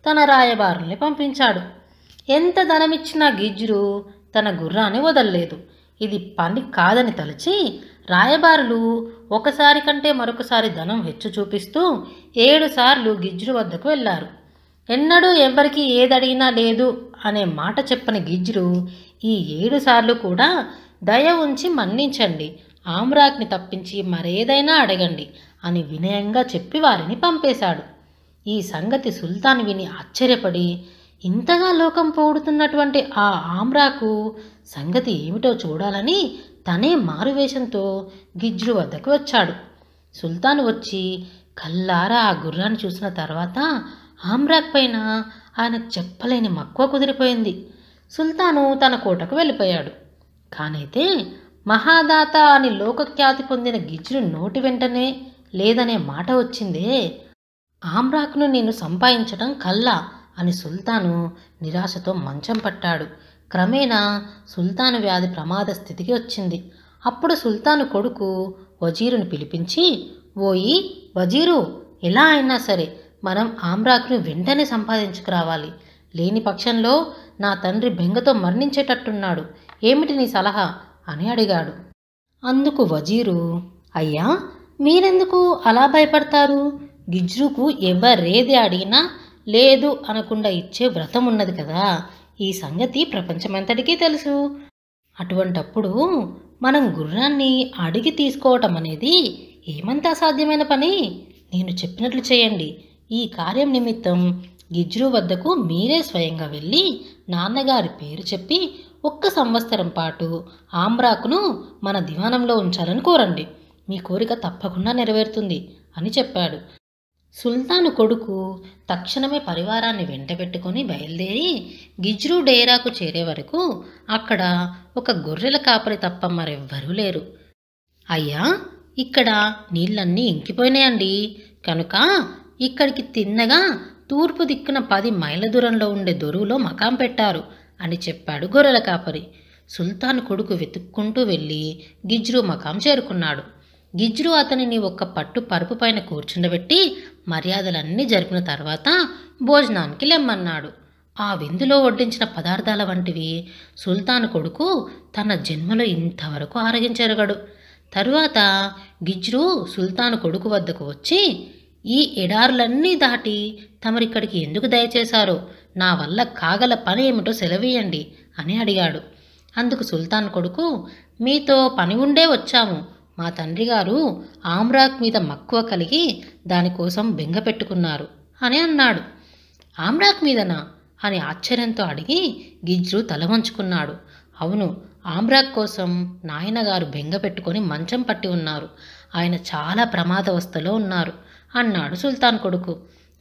[SPEAKER 1] తన రాయబారుల్ని పంపించాడు ఎంత ధనమిచ్చినా గిజ్రు తన గుర్రాన్ని వదల్లేదు ఇది పని కాదని తలచి రాయబారులు ఒకసారి కంటే మరొకసారి ధనం హెచ్చు చూపిస్తూ ఏడుసార్లు గిజ్రు వద్దకు వెళ్ళారు ఎన్నడూ ఎవరికి ఏదడిగినా లేదు అనే మాట చెప్పని గిజ్రు ఈ ఏడు సార్లు కూడా దయ ఉంచి మన్నించండి ఆమ్రాజ్ని తప్పించి మరేదైనా అడగండి అని వినయంగా చెప్పి వారిని పంపేశాడు ఈ సంగతి సుల్తాన్ విని ఆశ్చర్యపడి ఇంతగా లోకం పోగుడుతున్నటువంటి ఆ ఆమ్రాకు సంగతి ఏమిటో చూడాలని తనే మారువేషంతో గిజ్రు వద్దకు వచ్చాడు సుల్తాన్ వచ్చి కల్లారా ఆ గుర్రాన్ని చూసిన తర్వాత ఆమ్రాక్ పైన ఆయన చెప్పలేని మక్కువ కుదిరిపోయింది సుల్తాను తన కోటకు వెళ్ళిపోయాడు కానైతే మహాదాత అని లోకఖ్యాతి పొందిన గిజ్జును నోటి వెంటనే లేదనే మాట వచ్చిందే ఆమ్రాక్ను నేను సంపాదించడం కల్లా అని సుల్తాను నిరాశతో మంచం పట్టాడు క్రమేణా సుల్తాను వ్యాధి ప్రమాద స్థితికి వచ్చింది అప్పుడు సుల్తాను కొడుకు వజీరుని పిలిపించి ఓయి వజీరు ఎలా అయినా సరే మనం ఆమ్రాక్ను వెంటనే సంపాదించుకురావాలి లేని పక్షంలో నా తండ్రి బెంగతో మరణించేటట్టున్నాడు ఏమిటి నీ సలహా అని అడిగాడు అందుకు వజీరు అయ్యా మీరెందుకు అలా భయపడతారు గిజ్రుకు ఎవరేది అడిగినా లేదు అనకుండా ఇచ్చే వ్రతం ఉన్నది కదా ఈ సంగతి ప్రపంచమంతటికీ తెలుసు అటువంటప్పుడు మనం గుర్రాన్ని అడిగి తీసుకోవటం అనేది ఏమంత అసాధ్యమైన పని నేను చెప్పినట్లు చేయండి ఈ కార్యం నిమిత్తం గిజ్రు వద్దకు మీరే స్వయంగా వెళ్ళి నాన్నగారి పేరు చెప్పి ఒక్క సంవత్సరం పాటు ఆమ్రాకును మన దివానంలో ఉంచాలని కోరండి మీ కోరిక తప్పకుండా నెరవేరుతుంది అని చెప్పాడు సుల్తాను కొడుకు తక్షణమే పరివారాన్ని వెంటబెట్టుకొని బయలుదేరి గిజ్రు డేరాకు చేరే వరకు అక్కడ ఒక గొర్రెల కాపరి తప్ప మరెవ్వరూ లేరు అయ్యా ఇక్కడ నీళ్ళన్నీ ఇంకిపోయినాయండి కనుక ఇక్కడికి తిన్నగా తూర్పు దిక్కున పది మైళ్ళ దూరంలో ఉండే దొరువులో మకాం పెట్టారు అని చెప్పాడు గొర్రెల కాపరి సుల్తాన్ కొడుకు వెతుక్కుంటూ వెళ్ళి గిజ్రు మకాం చేరుకున్నాడు గిజ్రు అతనిని ఒక్క పట్టు పరుపు పైన కూర్చుండబెట్టి మర్యాదలన్నీ జరిపిన తర్వాత భోజనానికి లెమ్మన్నాడు ఆ విందులో వడ్డించిన పదార్థాల వంటివి సుల్తాన్ కొడుకు తన జన్మలో ఇంతవరకు ఆరగించరగడు తరువాత గిజ్రు సుల్తాన్ కొడుకు వద్దకు వచ్చి ఈ ఎడారులన్నీ దాటి తమరిక్కడికి ఎందుకు దయచేశారో నా వల్ల కాగల పని ఏమిటో సెలవీయండి అని అడిగాడు అందుకు సుల్తాన్ కొడుకు మీతో పని ఉండే వచ్చాము మా తండ్రి గారు ఆమ్రాక్ మీద మక్కువ కలిగి దానికోసం బెంగ పెట్టుకున్నారు అని అన్నాడు ఆమ్రాక్ మీదనా అని ఆశ్చర్యంతో అడిగి గిజ్రు తల వంచుకున్నాడు అవును ఆమ్రాక్ కోసం నాయనగారు బెంగ పెట్టుకొని మంచం పట్టి ఉన్నారు ఆయన చాలా ప్రమాదవస్థలో ఉన్నారు అన్నాడు సుల్తాన్ కొడుకు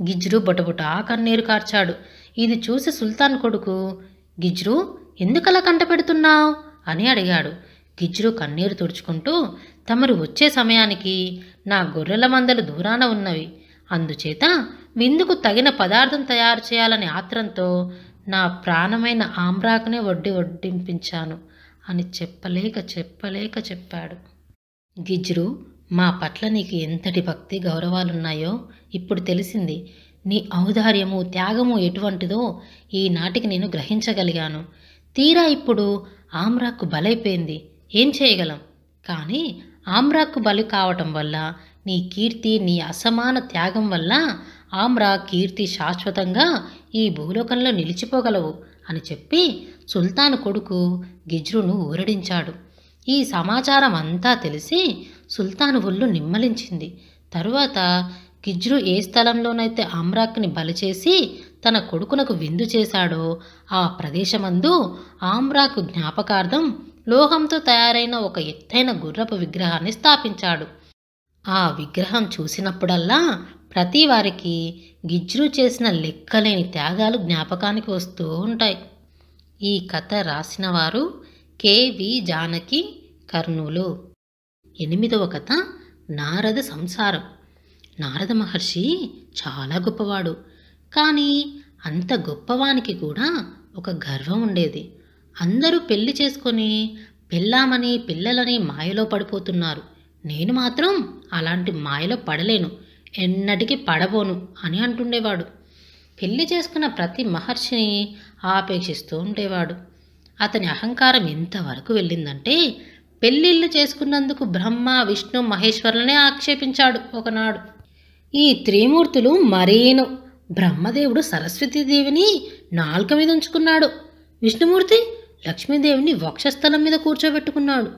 [SPEAKER 1] గిజ్రు బొటబుటా కన్నీరు కార్చాడు ఇది చూసి సుల్తాన్ కొడుకు గిజ్రు ఎందుకలా కంట పెడుతున్నావు అని అడిగాడు గిజ్రు కన్నీరు తుడుచుకుంటూ తమరు వచ్చే సమయానికి నా గొర్రెల మందలు దూరాన ఉన్నవి అందుచేత విందుకు తగిన పదార్థం తయారు చేయాలనే ఆత్రంతో నా ప్రాణమైన ఆమ్రాకునే వడ్డి వడ్డింపించాను అని చెప్పలేక చెప్పలేక చెప్పాడు గిజ్రు మా పట్ల నీకు ఎంతటి భక్తి గౌరవాలున్నాయో ఇప్పుడు తెలిసింది నీ ఔదార్యము త్యాగము ఎటువంటిదో ఈనాటికి నేను గ్రహించగలిగాను తీరా ఇప్పుడు ఆమ్రాకు బలైపోయింది ఏం చేయగలం కానీ ఆమ్రాకు బలి కావటం వల్ల నీ కీర్తి నీ అసమాన త్యాగం వల్ల ఆమ్రా కీర్తి శాశ్వతంగా ఈ భూలోకంలో నిలిచిపోగలవు అని చెప్పి సుల్తాన్ కొడుకు గిజ్రును ఊరడించాడు ఈ సమాచారం అంతా తెలిసి సుల్తాన్ ఒళ్ళు నిమ్మలించింది తరువాత గిజ్రు ఏ స్థలంలోనైతే ఆమ్రాక్ని బలిచేసి తన కొడుకునకు విందు చేశాడో ఆ ప్రదేశమందు ఆమ్రాకు జ్ఞాపకార్థం లోహంతో తయారైన ఒక ఎత్తైన గుర్రపు విగ్రహాన్ని స్థాపించాడు ఆ విగ్రహం చూసినప్పుడల్లా ప్రతి వారికి గిజ్రు చేసిన లెక్కలేని త్యాగాలు జ్ఞాపకానికి వస్తూ ఉంటాయి ఈ కథ రాసినవారు కెవి జానకి కర్నూలు ఎనిమిదవ కథ నారద సంసారం నారద మహర్షి చాలా గొప్పవాడు కానీ అంత గొప్పవానికి కూడా ఒక గర్వం ఉండేది అందరూ పెళ్లి చేసుకొని పెళ్ళామని పిల్లలని మాయలో పడిపోతున్నారు నేను మాత్రం అలాంటి మాయలో పడలేను ఎన్నటికీ పడబోను అని అంటుండేవాడు పెళ్లి చేసుకున్న ప్రతి మహర్షిని ఆపేక్షిస్తూ ఉండేవాడు అతని అహంకారం ఎంతవరకు వెళ్ళిందంటే పెళ్ళిళ్ళు చేసుకున్నందుకు బ్రహ్మ విష్ణు మహేశ్వరులనే ఆక్షేపించాడు ఒకనాడు ఈ త్రిమూర్తులు మరీను బ్రహ్మదేవుడు సరస్వతీదేవిని నాలుక మీద ఉంచుకున్నాడు విష్ణుమూర్తి లక్ష్మీదేవిని వక్షస్థలం మీద కూర్చోబెట్టుకున్నాడు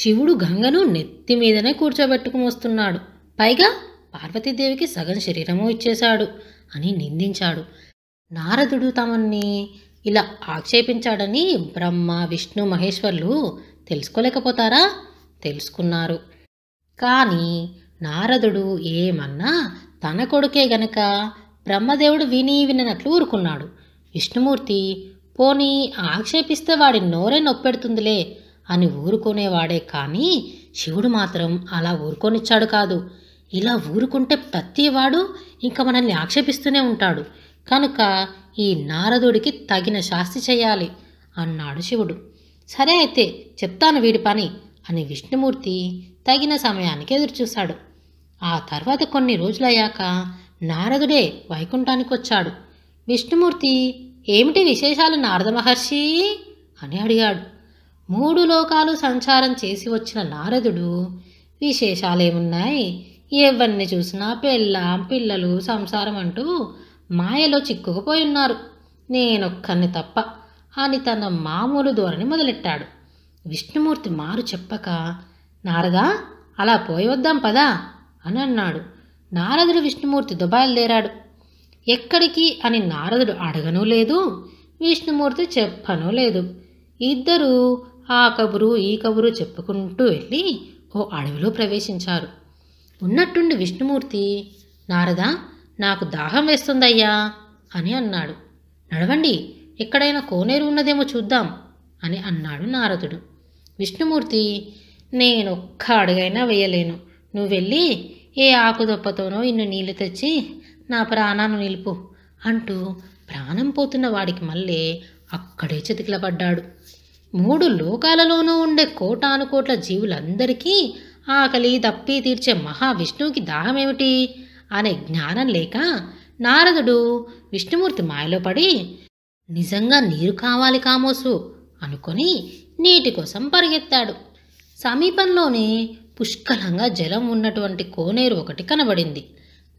[SPEAKER 1] శివుడు గంగను నెత్తి మీదనే కూర్చోబెట్టుకుని వస్తున్నాడు పైగా పార్వతీదేవికి సగం శరీరము ఇచ్చేశాడు అని నిందించాడు నారదుడు తమన్ని ఇలా ఆక్షేపించాడని బ్రహ్మ విష్ణు మహేశ్వర్లు తెలుసుకోలేకపోతారా తెలుసుకున్నారు కానీ నారదుడు ఏమన్నా తన కొడుకే గనక బ్రహ్మదేవుడు విని వినట్లు ఊరుకున్నాడు విష్ణుమూర్తి పోనీ ఆక్షేపిస్తే వాడి నోరే నొప్పెడుతుందిలే అని ఊరుకునేవాడే కానీ శివుడు మాత్రం అలా ఊరుకొనిచ్చాడు కాదు ఇలా ఊరుకుంటే ప్రతివాడు ఇంకా మనల్ని ఆక్షేపిస్తూనే ఉంటాడు కనుక ఈ నారదుడికి తగిన శాస్తి చేయాలి అన్నాడు శివుడు సరే అయితే చెప్తాను వీడి పని అని విష్ణుమూర్తి తగిన సమయానికి ఎదురుచూశాడు ఆ తర్వాత కొన్ని రోజులయ్యాక నారదుడే వైకుంఠానికి వచ్చాడు విష్ణుమూర్తి ఏమిటి విశేషాలు నారద మహర్షి అని అడిగాడు మూడు లోకాలు సంచారం చేసి వచ్చిన నారదుడు విశేషాలేమున్నాయి ఎవరిని చూసినా పెళ్ళాం పిల్లలు సంసారం అంటూ మాయలో చిక్కుకుపోయి ఉన్నారు నేనొక్కని తప్ప అని తన మామూలు ధోరణి మొదలెట్టాడు విష్ణుమూర్తి మారు చెప్పక నారదా అలా పోయి వద్దాం పదా అని అన్నాడు నారదుడు విష్ణుమూర్తి దుబాయలుదేరాడు ఎక్కడికి అని నారదుడు అడగనూ లేదు విష్ణుమూర్తి చెప్పనూ లేదు ఇద్దరూ ఆ కబురు ఈ కబురు చెప్పుకుంటూ వెళ్ళి ఓ అడవిలో ప్రవేశించారు ఉన్నట్టుండి విష్ణుమూర్తి నారదా నాకు దాహం వేస్తుందయ్యా అని అన్నాడు నడవండి ఎక్కడైనా కోనేరు ఉన్నదేమో చూద్దాం అని అన్నాడు నారదుడు విష్ణుమూర్తి నేను ఒక్క అడుగైనా వేయలేను నువ్వు వెళ్ళి ఏ ఆకుదొప్పతోనో ఇన్ను నీళ్లు తెచ్చి నా ప్రాణాన్ని నిలుపు అంటూ ప్రాణం పోతున్న వాడికి మళ్ళీ అక్కడే చితికిలబడ్డాడు మూడు లోకాలలోనూ ఉండే కోటానుకోట్ల జీవులందరికీ ఆకలి తప్పి తీర్చే మహావిష్ణువుకి దాహమేమిటి అనే జ్ఞానం లేక నారదుడు విష్ణుమూర్తి మాయలో పడి నిజంగా నీరు కావాలి కామోసు అనుకొని నీటి కోసం పరిగెత్తాడు సమీపంలోనే పుష్కలంగా జలం ఉన్నటువంటి కోనేరు ఒకటి కనబడింది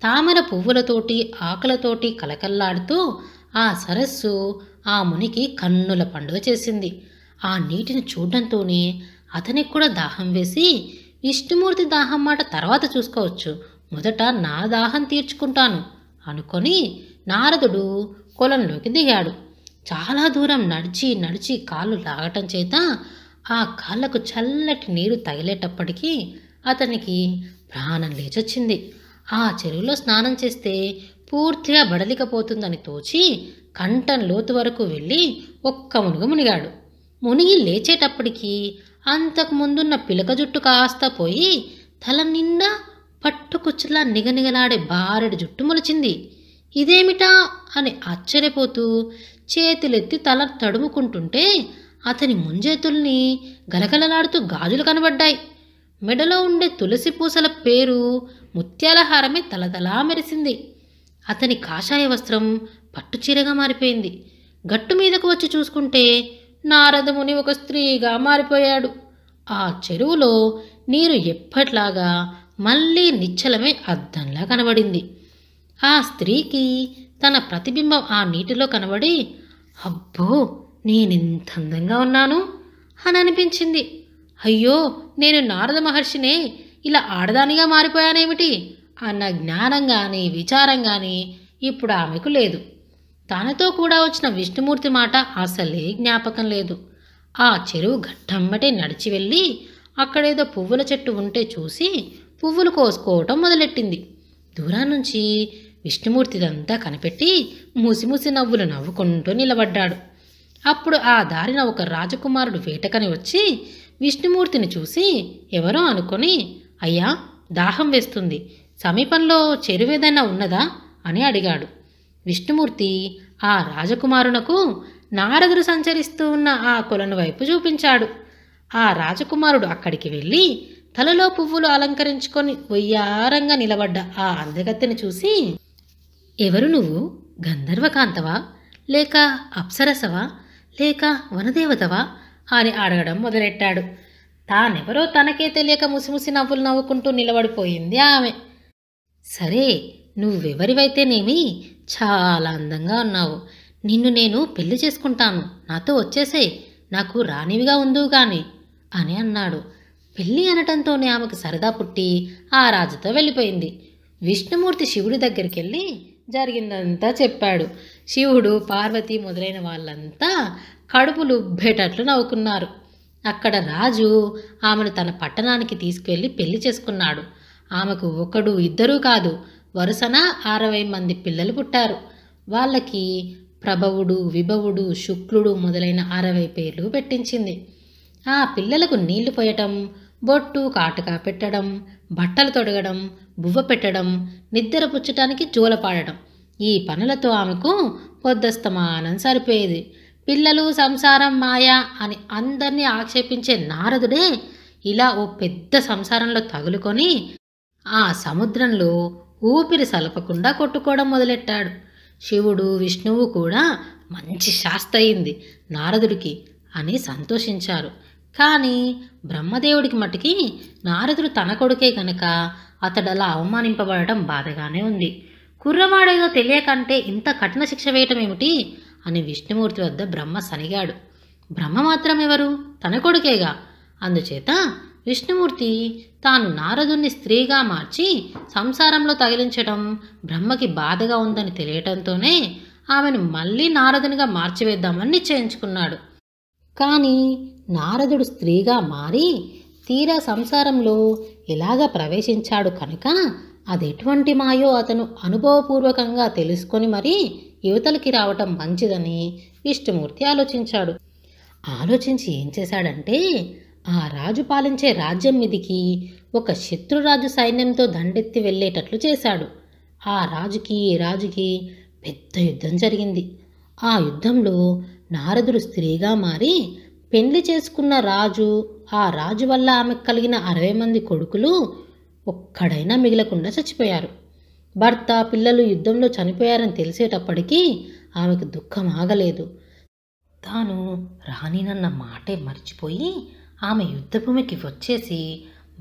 [SPEAKER 1] తామర పువ్వులతోటి ఆకులతోటి కలకల్లాడుతూ ఆ సరస్సు ఆ మునికి కన్నుల పండుగ చేసింది ఆ నీటిని చూడడంతోనే అతనికి కూడా దాహం వేసి విష్ణుమూర్తి దాహం మాట తర్వాత చూసుకోవచ్చు మొదట నా దాహం తీర్చుకుంటాను అనుకొని నారదుడు కొలంలోకి దిగాడు చాలా దూరం నడిచి నడిచి కాళ్ళు లాగటం చేత ఆ కాళ్ళకు చల్లటి నీరు తగిలేటప్పటికీ అతనికి ప్రాణం లేచొచ్చింది ఆ చెరువులో స్నానం చేస్తే పూర్తిగా బడలికపోతుందని తోచి కంఠం లోతు వరకు వెళ్ళి ఒక్క మునుగు మునిగాడు మునిగి లేచేటప్పటికీ అంతకు ముందున్న పిలక జుట్టు కాస్త పోయి తల నిండా పట్టుకుచ్చులా నిగనిగలాడే బారెడు జుట్టు మొలిచింది ఇదేమిటా అని ఆశ్చర్యపోతూ చేతులెత్తి తల తడుముకుంటుంటే అతని ముంజేతుల్ని గలగలలాడుతూ గాజులు కనబడ్డాయి మెడలో ఉండే తులసి పూసల పేరు ముత్యాలహారమే తలదలా మెరిసింది అతని కాషాయ వస్త్రం పట్టుచీరగా మారిపోయింది గట్టు మీదకు వచ్చి చూసుకుంటే నారదముని ఒక స్త్రీగా మారిపోయాడు ఆ చెరువులో నీరు ఎప్పట్లాగా మళ్ళీ నిచ్చలమే అద్దంలా కనబడింది ఆ స్త్రీకి తన ప్రతిబింబం ఆ నీటిలో కనబడి అబ్బో నేనెంత అందంగా ఉన్నాను అని అనిపించింది అయ్యో నేను నారద మహర్షినే ఇలా ఆడదానిగా మారిపోయానేమిటి అన్న జ్ఞానం కానీ విచారం కానీ ఇప్పుడు ఆమెకు లేదు తనతో కూడా వచ్చిన విష్ణుమూర్తి మాట అసలే జ్ఞాపకం లేదు ఆ చెరువు గట్టమ్మటే నడిచి వెళ్ళి అక్కడేదో పువ్వుల చెట్టు ఉంటే చూసి పువ్వులు కోసుకోవటం మొదలెట్టింది దూరం నుంచి విష్ణుమూర్తిదంతా కనిపెట్టి మూసిమూసి నవ్వులు నవ్వుకుంటూ నిలబడ్డాడు అప్పుడు ఆ దారిన ఒక రాజకుమారుడు వేటకని వచ్చి విష్ణుమూర్తిని చూసి ఎవరో అనుకొని అయ్యా దాహం వేస్తుంది సమీపంలో చెరువేదైనా ఉన్నదా అని అడిగాడు విష్ణుమూర్తి ఆ రాజకుమారునకు నారదుడు సంచరిస్తూ ఉన్న ఆ కొలను వైపు చూపించాడు ఆ రాజకుమారుడు అక్కడికి వెళ్ళి తలలో పువ్వులు అలంకరించుకొని ఒయ్యారంగా నిలబడ్డ ఆ అందగత్తెని చూసి ఎవరు నువ్వు గంధర్వకాంతవా లేక అప్సరసవా లేక వనదేవతవా అని అడగడం మొదలెట్టాడు తానెవరో తనకే తెలియక ముసిముసి నవ్వులు నవ్వుకుంటూ నిలబడిపోయింది ఆమె సరే నువ్వెవరివైతేనేమి చాలా అందంగా ఉన్నావు నిన్ను నేను పెళ్లి చేసుకుంటాను నాతో వచ్చేసే నాకు రానివిగా ఉందూ గాని అని అన్నాడు పెళ్ళి అనటంతోనే ఆమెకు సరదా పుట్టి ఆ రాజుతో వెళ్ళిపోయింది విష్ణుమూర్తి శివుడి దగ్గరికి వెళ్ళి జరిగిందంతా చెప్పాడు శివుడు పార్వతి మొదలైన వాళ్ళంతా కడుపులు ఉబ్బేటట్లు నవ్వుకున్నారు అక్కడ రాజు ఆమెను తన పట్టణానికి తీసుకెళ్లి పెళ్లి చేసుకున్నాడు ఆమెకు ఒకడు ఇద్దరూ కాదు వరుసన అరవై మంది పిల్లలు పుట్టారు వాళ్ళకి ప్రభవుడు విభవుడు శుక్లుడు మొదలైన అరవై పేర్లు పెట్టించింది ఆ పిల్లలకు నీళ్లు పోయటం బొట్టు కాటుగా పెట్టడం బట్టలు తొడగడం బువ్వ పెట్టడం నిద్ర పుచ్చటానికి జోలపాడడం ఈ పనులతో ఆమెకు పొద్దస్తమానం సరిపోయేది పిల్లలు సంసారం మాయా అని అందరినీ ఆక్షేపించే నారదుడే ఇలా ఓ పెద్ద సంసారంలో తగులుకొని ఆ సముద్రంలో ఊపిరి సలపకుండా కొట్టుకోవడం మొదలెట్టాడు శివుడు విష్ణువు కూడా మంచి శాస్త అయింది నారదుడికి అని సంతోషించారు కానీ బ్రహ్మదేవుడికి మటుకి నారదుడు తన కొడుకే గనక అతడలా అవమానింపబడటం బాధగానే ఉంది కుర్రవాడేదో తెలియకంటే ఇంత కఠిన శిక్ష వేయటం ఏమిటి అని విష్ణుమూర్తి వద్ద బ్రహ్మ సనిగాడు బ్రహ్మ మాత్రం ఎవరు తన కొడుకేగా అందుచేత విష్ణుమూర్తి తాను నారదుణ్ణి స్త్రీగా మార్చి సంసారంలో తగిలించడం బ్రహ్మకి బాధగా ఉందని తెలియటంతోనే ఆమెను మళ్ళీ నారదునిగా మార్చివేద్దామని నిశ్చయించుకున్నాడు కానీ నారదుడు స్త్రీగా మారి తీరా సంసారంలో ఇలాగ ప్రవేశించాడు కనుక అదెటువంటి మాయో అతను అనుభవపూర్వకంగా తెలుసుకొని మరీ యువతలకి రావటం మంచిదని విష్ణుమూర్తి ఆలోచించాడు ఆలోచించి ఏం చేశాడంటే ఆ రాజు పాలించే రాజ్యం మీదికి ఒక శత్రురాజు సైన్యంతో దండెత్తి వెళ్ళేటట్లు చేశాడు ఆ రాజుకి రాజుకి పెద్ద యుద్ధం జరిగింది ఆ యుద్ధంలో నారదుడు స్త్రీగా మారి పెళ్లి చేసుకున్న రాజు ఆ రాజు వల్ల ఆమెకు కలిగిన అరవై మంది కొడుకులు ఒక్కడైనా మిగలకుండా చచ్చిపోయారు భర్త పిల్లలు యుద్ధంలో చనిపోయారని తెలిసేటప్పటికీ ఆమెకు దుఃఖం ఆగలేదు తాను రాణినన్న మాటే మర్చిపోయి ఆమె యుద్ధభూమికి వచ్చేసి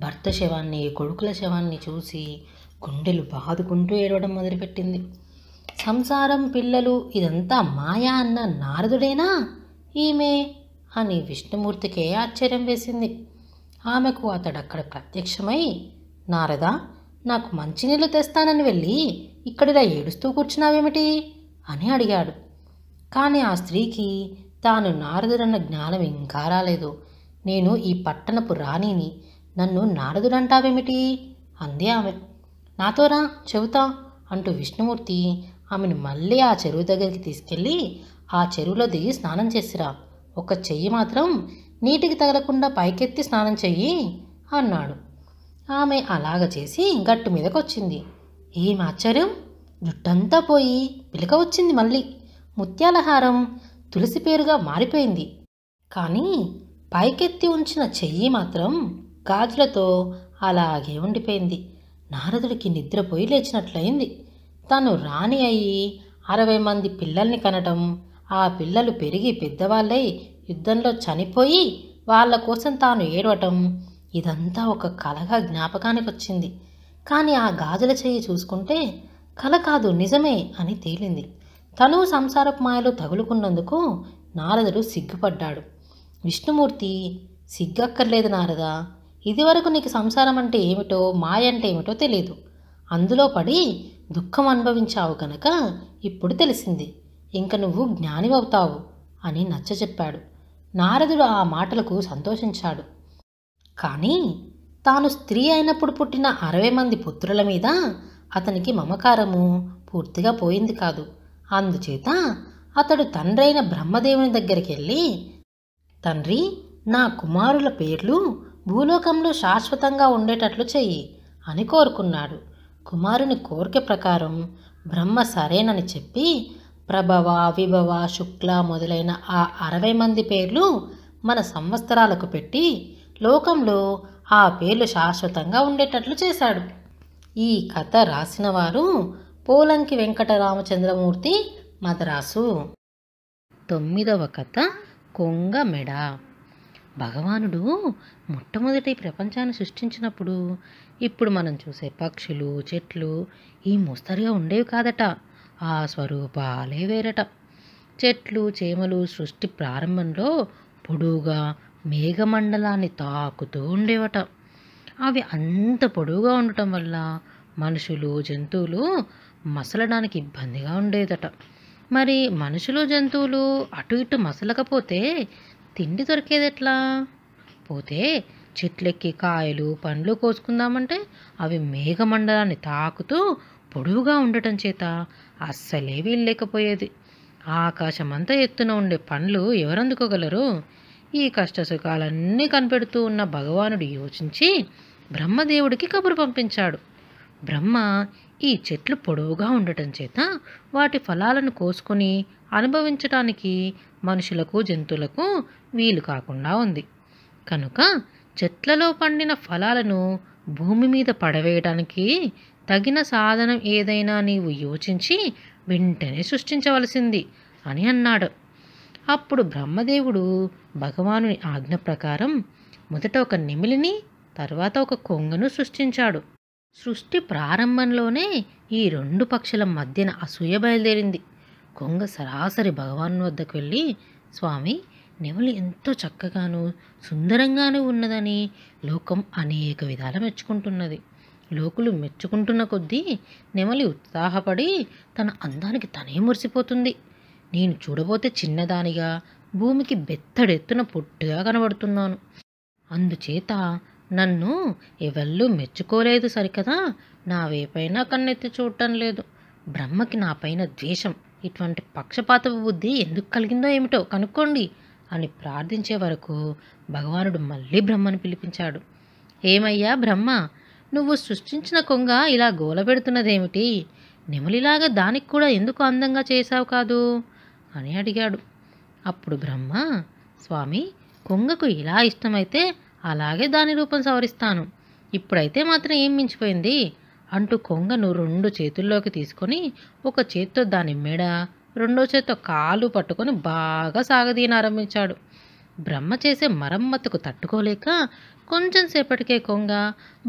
[SPEAKER 1] భర్త శవాన్ని కొడుకుల శవాన్ని చూసి గుండెలు బాదుకుంటూ ఏడవడం మొదలుపెట్టింది సంసారం పిల్లలు ఇదంతా మాయా అన్న నారదుడేనా ఈమె అని విష్ణుమూర్తికే ఆశ్చర్యం వేసింది ఆమెకు అతడక్కడ ప్రత్యక్షమై నారద నాకు మంచినీళ్ళు తెస్తానని వెళ్ళి ఇక్కడిలా ఏడుస్తూ కూర్చున్నావేమిటి అని అడిగాడు కానీ ఆ స్త్రీకి తాను నారదుడన్న జ్ఞానం ఇంకా రాలేదు నేను ఈ పట్టణపు రాణిని నన్ను నారదుడంటావేమిటి అంది ఆమె నాతో రా చెబుతా అంటూ విష్ణుమూర్తి ఆమెను మళ్ళీ ఆ చెరువు దగ్గరికి తీసుకెళ్ళి ఆ చెరువులో దిగి స్నానం చేసిరా ఒక చెయ్యి మాత్రం నీటికి తగలకుండా పైకెత్తి స్నానం చెయ్యి అన్నాడు ఆమె అలాగ చేసి గట్టు మీదకొచ్చింది ఏం ఆశ్చర్యం జుట్టంతా పోయి పిలక వచ్చింది మళ్ళీ ముత్యాలహారం తులసి పేరుగా మారిపోయింది కానీ పైకెత్తి ఉంచిన చెయ్యి మాత్రం గాజులతో అలాగే ఉండిపోయింది నారదుడికి నిద్రపోయి లేచినట్లయింది తను రాణి అయ్యి అరవై మంది పిల్లల్ని కనటం ఆ పిల్లలు పెరిగి పెద్దవాళ్ళై యుద్ధంలో చనిపోయి వాళ్ళ కోసం తాను ఏడవటం ఇదంతా ఒక కలగా జ్ఞాపకానికి వచ్చింది కానీ ఆ గాజుల చెయ్యి చూసుకుంటే కల కాదు నిజమే అని తేలింది తను సంసారపు మాయలో తగులుకున్నందుకు నారదుడు సిగ్గుపడ్డాడు విష్ణుమూర్తి సిగ్గక్కర్లేదు నారదా ఇదివరకు నీకు సంసారం అంటే ఏమిటో మాయ అంటే ఏమిటో తెలియదు అందులో పడి దుఃఖం అనుభవించావు కనుక ఇప్పుడు తెలిసింది ఇంక నువ్వు జ్ఞానివవుతావు అని నచ్చచెప్పాడు నారదుడు ఆ మాటలకు సంతోషించాడు కానీ తాను స్త్రీ అయినప్పుడు పుట్టిన అరవై మంది పుత్రుల మీద అతనికి మమకారము పూర్తిగా పోయింది కాదు అందుచేత అతడు తండ్రైన బ్రహ్మదేవుని దగ్గరికి వెళ్ళి తండ్రి నా కుమారుల పేర్లు భూలోకంలో శాశ్వతంగా ఉండేటట్లు చెయ్యి అని కోరుకున్నాడు కుమారుని కోరిక ప్రకారం బ్రహ్మ సరేనని చెప్పి ప్రభవ విభవ శుక్ల మొదలైన ఆ అరవై మంది పేర్లు మన సంవత్సరాలకు పెట్టి లోకంలో ఆ పేర్లు శాశ్వతంగా ఉండేటట్లు చేశాడు ఈ కథ రాసిన వారు పోలంకి వెంకటరామచంద్రమూర్తి మద్రాసు తొమ్మిదవ కథ కొంగ మెడ భగవానుడు మొట్టమొదటి ప్రపంచాన్ని సృష్టించినప్పుడు ఇప్పుడు మనం చూసే పక్షులు చెట్లు ఈ మోస్తరుగా ఉండేవి కాదట ఆ స్వరూపాలే వేరట చెట్లు చేమలు సృష్టి ప్రారంభంలో పొడువుగా మేఘమండలాన్ని తాకుతూ ఉండేవట అవి అంత పొడువుగా ఉండటం వల్ల మనుషులు జంతువులు మసలడానికి ఇబ్బందిగా ఉండేదట మరి మనుషులు జంతువులు అటు ఇటు మసలకపోతే తిండి దొరికేది ఎట్లా పోతే చెట్లెక్కి కాయలు పండ్లు కోసుకుందామంటే అవి మేఘమండలాన్ని తాకుతూ పొడవుగా ఉండటం చేత అస్సలే వీల్లేకపోయేది ఆకాశమంతా ఎత్తున ఉండే పండ్లు ఎవరందుకోగలరు ఈ కష్టసుఖాలన్నీ కనిపెడుతూ ఉన్న భగవానుడు యోచించి బ్రహ్మదేవుడికి కబురు పంపించాడు బ్రహ్మ ఈ చెట్లు పొడవుగా ఉండటం చేత వాటి ఫలాలను కోసుకొని అనుభవించటానికి మనుషులకు జంతువులకు వీలు కాకుండా ఉంది కనుక చెట్లలో పండిన ఫలాలను భూమి మీద పడవేయడానికి తగిన సాధనం ఏదైనా నీవు యోచించి వెంటనే సృష్టించవలసింది అని అన్నాడు అప్పుడు బ్రహ్మదేవుడు భగవానుని ఆజ్ఞ ప్రకారం మొదట ఒక నిమిలిని తర్వాత ఒక కొంగను సృష్టించాడు సృష్టి ప్రారంభంలోనే ఈ రెండు పక్షుల మధ్యన అసూయ బయలుదేరింది కొంగ సరాసరి భగవాన్ వద్దకు వెళ్ళి స్వామి నెమలి ఎంతో చక్కగాను సుందరంగానూ ఉన్నదని లోకం అనేక విధాల మెచ్చుకుంటున్నది లోకులు మెచ్చుకుంటున్న కొద్దీ నెమలి ఉత్సాహపడి తన అందానికి తనే మురిసిపోతుంది నేను చూడబోతే చిన్నదానిగా భూమికి బెత్తడెత్తున పొట్టుగా కనబడుతున్నాను అందుచేత నన్ను ఎవళ్ళు మెచ్చుకోలేదు సరికదా నా వేపైనా కన్నెత్తి చూడటం లేదు బ్రహ్మకి నాపైన ద్వేషం ఇటువంటి పక్షపాత బుద్ధి ఎందుకు కలిగిందో ఏమిటో కనుక్కోండి అని ప్రార్థించే వరకు భగవానుడు మళ్ళీ బ్రహ్మను పిలిపించాడు ఏమయ్యా బ్రహ్మ నువ్వు సృష్టించిన కొంగ ఇలా గోల పెడుతున్నదేమిటి నెమలిలాగా దానికి కూడా ఎందుకు అందంగా చేశావు కాదు అని అడిగాడు అప్పుడు బ్రహ్మ స్వామి కొంగకు ఇలా ఇష్టమైతే అలాగే దాని రూపం సవరిస్తాను ఇప్పుడైతే మాత్రం ఏం మించిపోయింది అంటూ కొంగను రెండు చేతుల్లోకి తీసుకొని ఒక చేత్తో దాని మెడ రెండో చేత్తో కాలు పట్టుకొని బాగా సాగదీయనారంభించాడు బ్రహ్మ చేసే మరమ్మతుకు తట్టుకోలేక కొంచెం సేపటికే కొంగ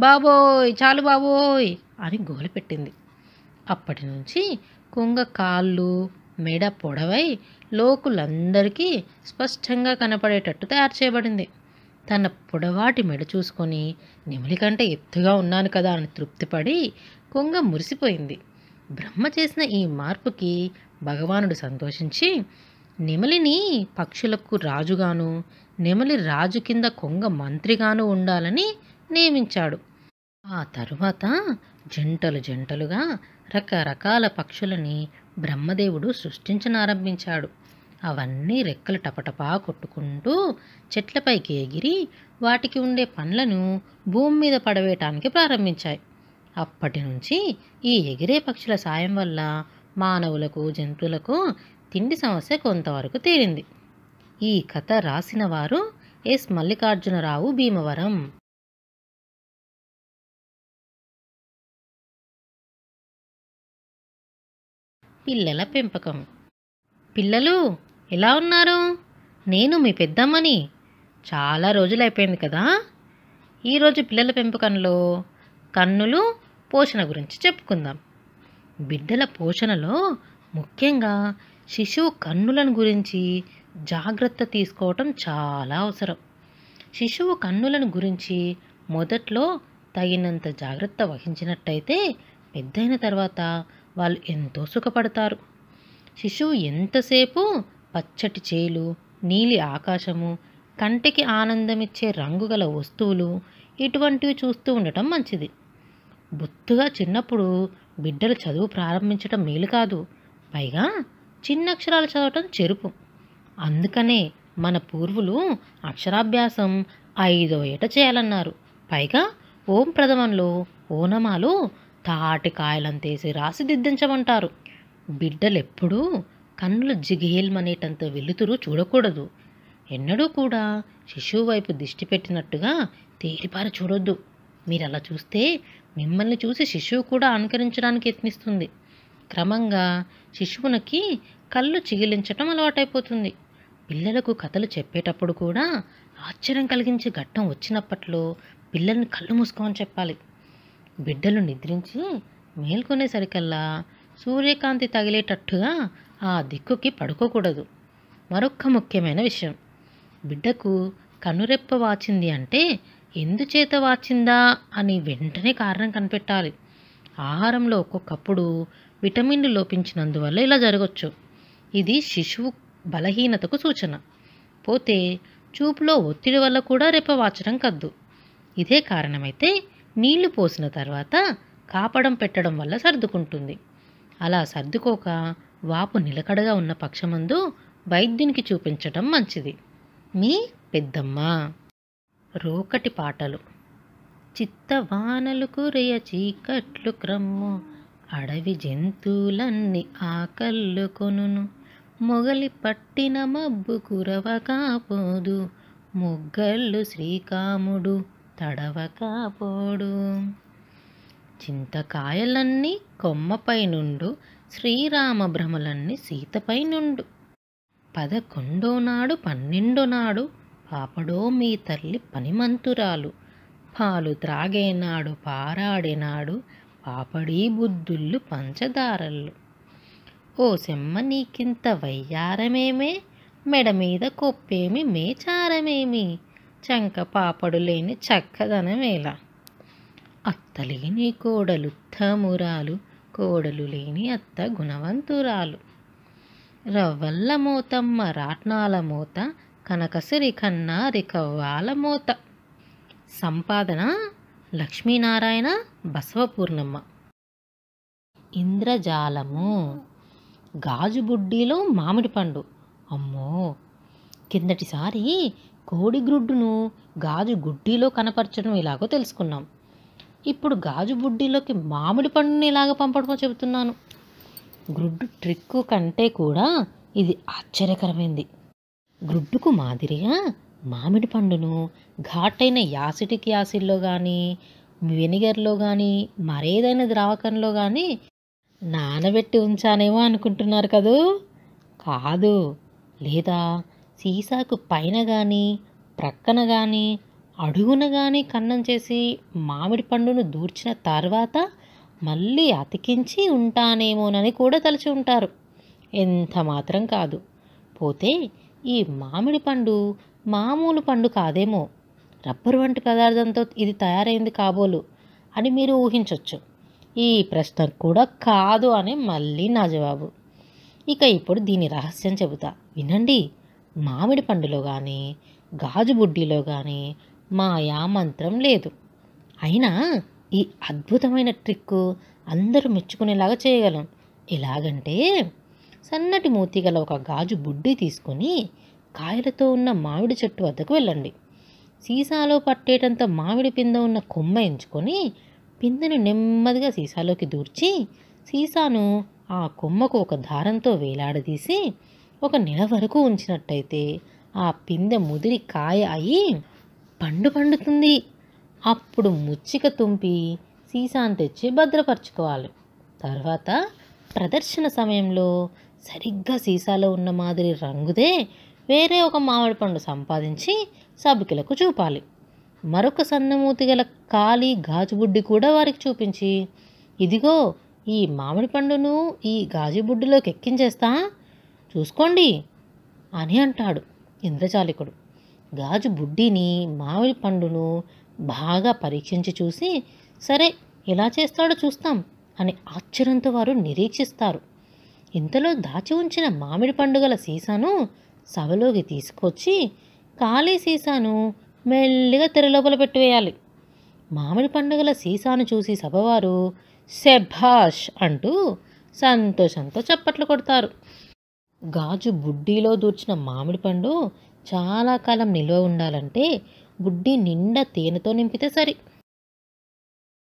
[SPEAKER 1] బాబోయ్ చాలు బాబోయ్ అని గోల పెట్టింది అప్పటి నుంచి కొంగ కాళ్ళు మెడ పొడవై లోకులందరికీ స్పష్టంగా కనపడేటట్టు తయారు చేయబడింది తన పొడవాటి మెడ చూసుకొని నెమిలి కంటే ఎత్తుగా ఉన్నాను కదా అని తృప్తిపడి కొంగ మురిసిపోయింది బ్రహ్మ చేసిన ఈ మార్పుకి భగవానుడు సంతోషించి నెమలిని పక్షులకు రాజుగాను నెమలి రాజు కింద కొంగ మంత్రిగాను ఉండాలని నియమించాడు ఆ తరువాత జంటలు జంటలుగా రకరకాల పక్షులని బ్రహ్మదేవుడు సృష్టించనారంభించాడు అవన్నీ రెక్కలు టపటపా కొట్టుకుంటూ చెట్లపైకి ఎగిరి వాటికి ఉండే పండ్లను భూమి మీద పడవేయటానికి ప్రారంభించాయి అప్పటి నుంచి ఈ ఎగిరే పక్షుల సాయం వల్ల మానవులకు జంతువులకు తిండి సమస్య కొంతవరకు తీరింది ఈ కథ రాసిన వారు ఎస్ మల్లికార్జునరావు భీమవరం పిల్లల పెంపకం పిల్లలు ఎలా ఉన్నారు నేను మీ పెద్దమ్మని చాలా రోజులు అయిపోయింది కదా ఈరోజు పిల్లల పెంపకంలో కన్నులు పోషణ గురించి చెప్పుకుందాం బిడ్డల పోషణలో ముఖ్యంగా శిశువు కన్నులను గురించి జాగ్రత్త తీసుకోవటం చాలా అవసరం శిశువు కన్నులను గురించి మొదట్లో తగినంత జాగ్రత్త వహించినట్టయితే పెద్దయిన తర్వాత వాళ్ళు ఎంతో సుఖపడతారు శిశువు ఎంతసేపు పచ్చటి చేలు నీలి ఆకాశము కంటికి ఆనందమిచ్చే రంగుగల వస్తువులు ఇటువంటివి చూస్తూ ఉండటం మంచిది బొత్తుగా చిన్నప్పుడు బిడ్డలు చదువు ప్రారంభించడం మేలు కాదు పైగా చిన్న అక్షరాలు చదవటం చెరుపు అందుకనే మన పూర్వులు అక్షరాభ్యాసం ఐదో ఏట చేయాలన్నారు పైగా ఓం ప్రథమంలో ఓనమాలు తాటికాయలంతేసి రాసి దిద్దించమంటారు బిడ్డలెప్పుడూ కన్నులు జిగిహేల్మనేటంత వెలుతురు చూడకూడదు ఎన్నడూ కూడా శిశువు వైపు దిష్టి పెట్టినట్టుగా తేలిపారి చూడొద్దు మీరు అలా చూస్తే మిమ్మల్ని చూసి శిశువు కూడా అనుకరించడానికి యత్నిస్తుంది క్రమంగా శిశువునికి కళ్ళు చిగిలించటం అలవాటైపోతుంది పిల్లలకు కథలు చెప్పేటప్పుడు కూడా ఆశ్చర్యం కలిగించే ఘట్టం వచ్చినప్పట్లో పిల్లల్ని కళ్ళు మూసుకోమని చెప్పాలి బిడ్డలు నిద్రించి మేల్కొనేసరికల్లా సూర్యకాంతి తగిలేటట్టుగా ఆ దిక్కుకి పడుకోకూడదు మరొక్క ముఖ్యమైన విషయం బిడ్డకు కనురెప్ప వాచింది అంటే ఎందుచేత వాచిందా అని వెంటనే కారణం కనిపెట్టాలి ఆహారంలో ఒక్కొక్కప్పుడు విటమిన్లు లోపించినందువల్ల ఇలా జరగవచ్చు ఇది శిశువు బలహీనతకు సూచన పోతే చూపులో ఒత్తిడి వల్ల కూడా రెప్ప వాచడం కద్దు ఇదే కారణమైతే నీళ్లు పోసిన తర్వాత కాపడం పెట్టడం వల్ల సర్దుకుంటుంది అలా సర్దుకోక వాపు నిలకడగా ఉన్న పక్షమందు వైద్యునికి చూపించడం మంచిది మీ పెద్దమ్మ రోకటి పాటలు చిత్తవానలు కురయ చీకట్లు క్రమ్ము అడవి జంతువులన్నీ ఆకళ్ళు కొనును మొగలి పట్టిన మబ్బు కురవకాపోదు మొగ్గళ్ళు శ్రీకాముడు తడవకాపోడు చింతకాయలన్నీ కొమ్మపై నుండు శ్రీరామ భ్రమలన్నీ సీతపై నుండు పదకొండో నాడు పన్నెండో నాడు పాపడో మీ తల్లి పనిమంతురాలు పాలు త్రాగేనాడు పారాడేనాడు పాపడి బుద్ధుళ్ళు పంచదారళ్ళు ఓ సెమ్మ నీకింత వయ్యారమేమే మెడ మీద కొప్పేమి మేచారమేమి చంక పాపడు లేని చక్కదనమేలా అత్తలేని కోడలుత్తమురాలు కోడలు లేని అత్త గుణవంతురాలు రవ్వల్ల మోతమ్మ రాట్నాల మోత కనకసిరి కన్నా రికవ్వాల మోత సంపాదన లక్ష్మీనారాయణ బసవ ఇంద్రజాలము గాజు బుడ్డీలో మామిడి పండు అమ్మో కిందటిసారి కోడిగ్రుడ్డును గాజు గుడ్డీలో కనపరచడం ఇలాగో తెలుసుకున్నాం ఇప్పుడు గాజు బుడ్డీలోకి మామిడి పండుని ఇలాగ పంపడమో చెబుతున్నాను గ్రుడ్డు ట్రిక్ కంటే కూడా ఇది ఆశ్చర్యకరమైంది గ్రుడ్డుకు మాదిరిగా మామిడి పండును ఘాటైన యాసిటిక్ యాసిడ్లో కానీ వెనిగర్లో కానీ మరేదైనా ద్రావకంలో కానీ నానబెట్టి ఉంచానేమో అనుకుంటున్నారు కదూ కాదు లేదా సీసాకు పైన కానీ ప్రక్కన కానీ అడుగున కానీ కన్నం చేసి మామిడి పండును దూర్చిన తర్వాత మళ్ళీ అతికించి ఉంటానేమోనని కూడా తలచి ఉంటారు ఎంత మాత్రం కాదు పోతే ఈ మామిడి పండు మామూలు పండు కాదేమో రబ్బరు వంటి పదార్థంతో ఇది తయారైంది కాబోలు అని మీరు ఊహించవచ్చు ఈ ప్రశ్న కూడా కాదు అని మళ్ళీ నా జవాబు ఇక ఇప్పుడు దీని రహస్యం చెబుతా వినండి మామిడి పండులో కానీ గాజు బుడ్డీలో కానీ మాయా మంత్రం లేదు అయినా ఈ అద్భుతమైన ట్రిక్ అందరూ మెచ్చుకునేలాగా చేయగలం ఎలాగంటే సన్నటి మూతి గల ఒక గాజు బుడ్డి తీసుకొని కాయలతో ఉన్న మామిడి చెట్టు వద్దకు వెళ్ళండి సీసాలో పట్టేటంత మామిడి పింద ఉన్న కొమ్మ ఎంచుకొని పిందెను నెమ్మదిగా సీసాలోకి దూర్చి సీసాను ఆ కొమ్మకు ఒక దారంతో వేలాడదీసి ఒక నెల వరకు ఉంచినట్టయితే ఆ పిందె ముదిరి కాయ అయి పండు పండుతుంది అప్పుడు ముచ్చిక తుంపి సీసాను తెచ్చి భద్రపరచుకోవాలి తర్వాత ప్రదర్శన సమయంలో సరిగ్గా సీసాలో ఉన్న మాదిరి రంగుదే వేరే ఒక మామిడి పండు సంపాదించి సభికులకు చూపాలి మరొక సన్నమూతి గల ఖాళీ గాజుబుడ్డి కూడా వారికి చూపించి ఇదిగో ఈ మామిడి పండును ఈ గాజుబుడ్డిలోకి ఎక్కించేస్తా చూసుకోండి అని అంటాడు ఇంద్రజాలికుడు గాజు బుడ్డిని మామిడి పండును బాగా పరీక్షించి చూసి సరే ఎలా చేస్తాడో చూస్తాం అని ఆశ్చర్యంతో వారు నిరీక్షిస్తారు ఇంతలో దాచి ఉంచిన మామిడి పండుగల సీసాను సభలోకి తీసుకొచ్చి ఖాళీ సీసాను మెల్లిగా తెరలోపల పెట్టివేయాలి మామిడి పండుగల సీసాను చూసి సభవారు శభాష్ అంటూ సంతోషంతో చప్పట్లు కొడతారు గాజు బుడ్డీలో దూర్చిన మామిడి పండు చాలా కాలం నిల్వ ఉండాలంటే బుడ్డీ నిండా తేనెతో నింపితే సరి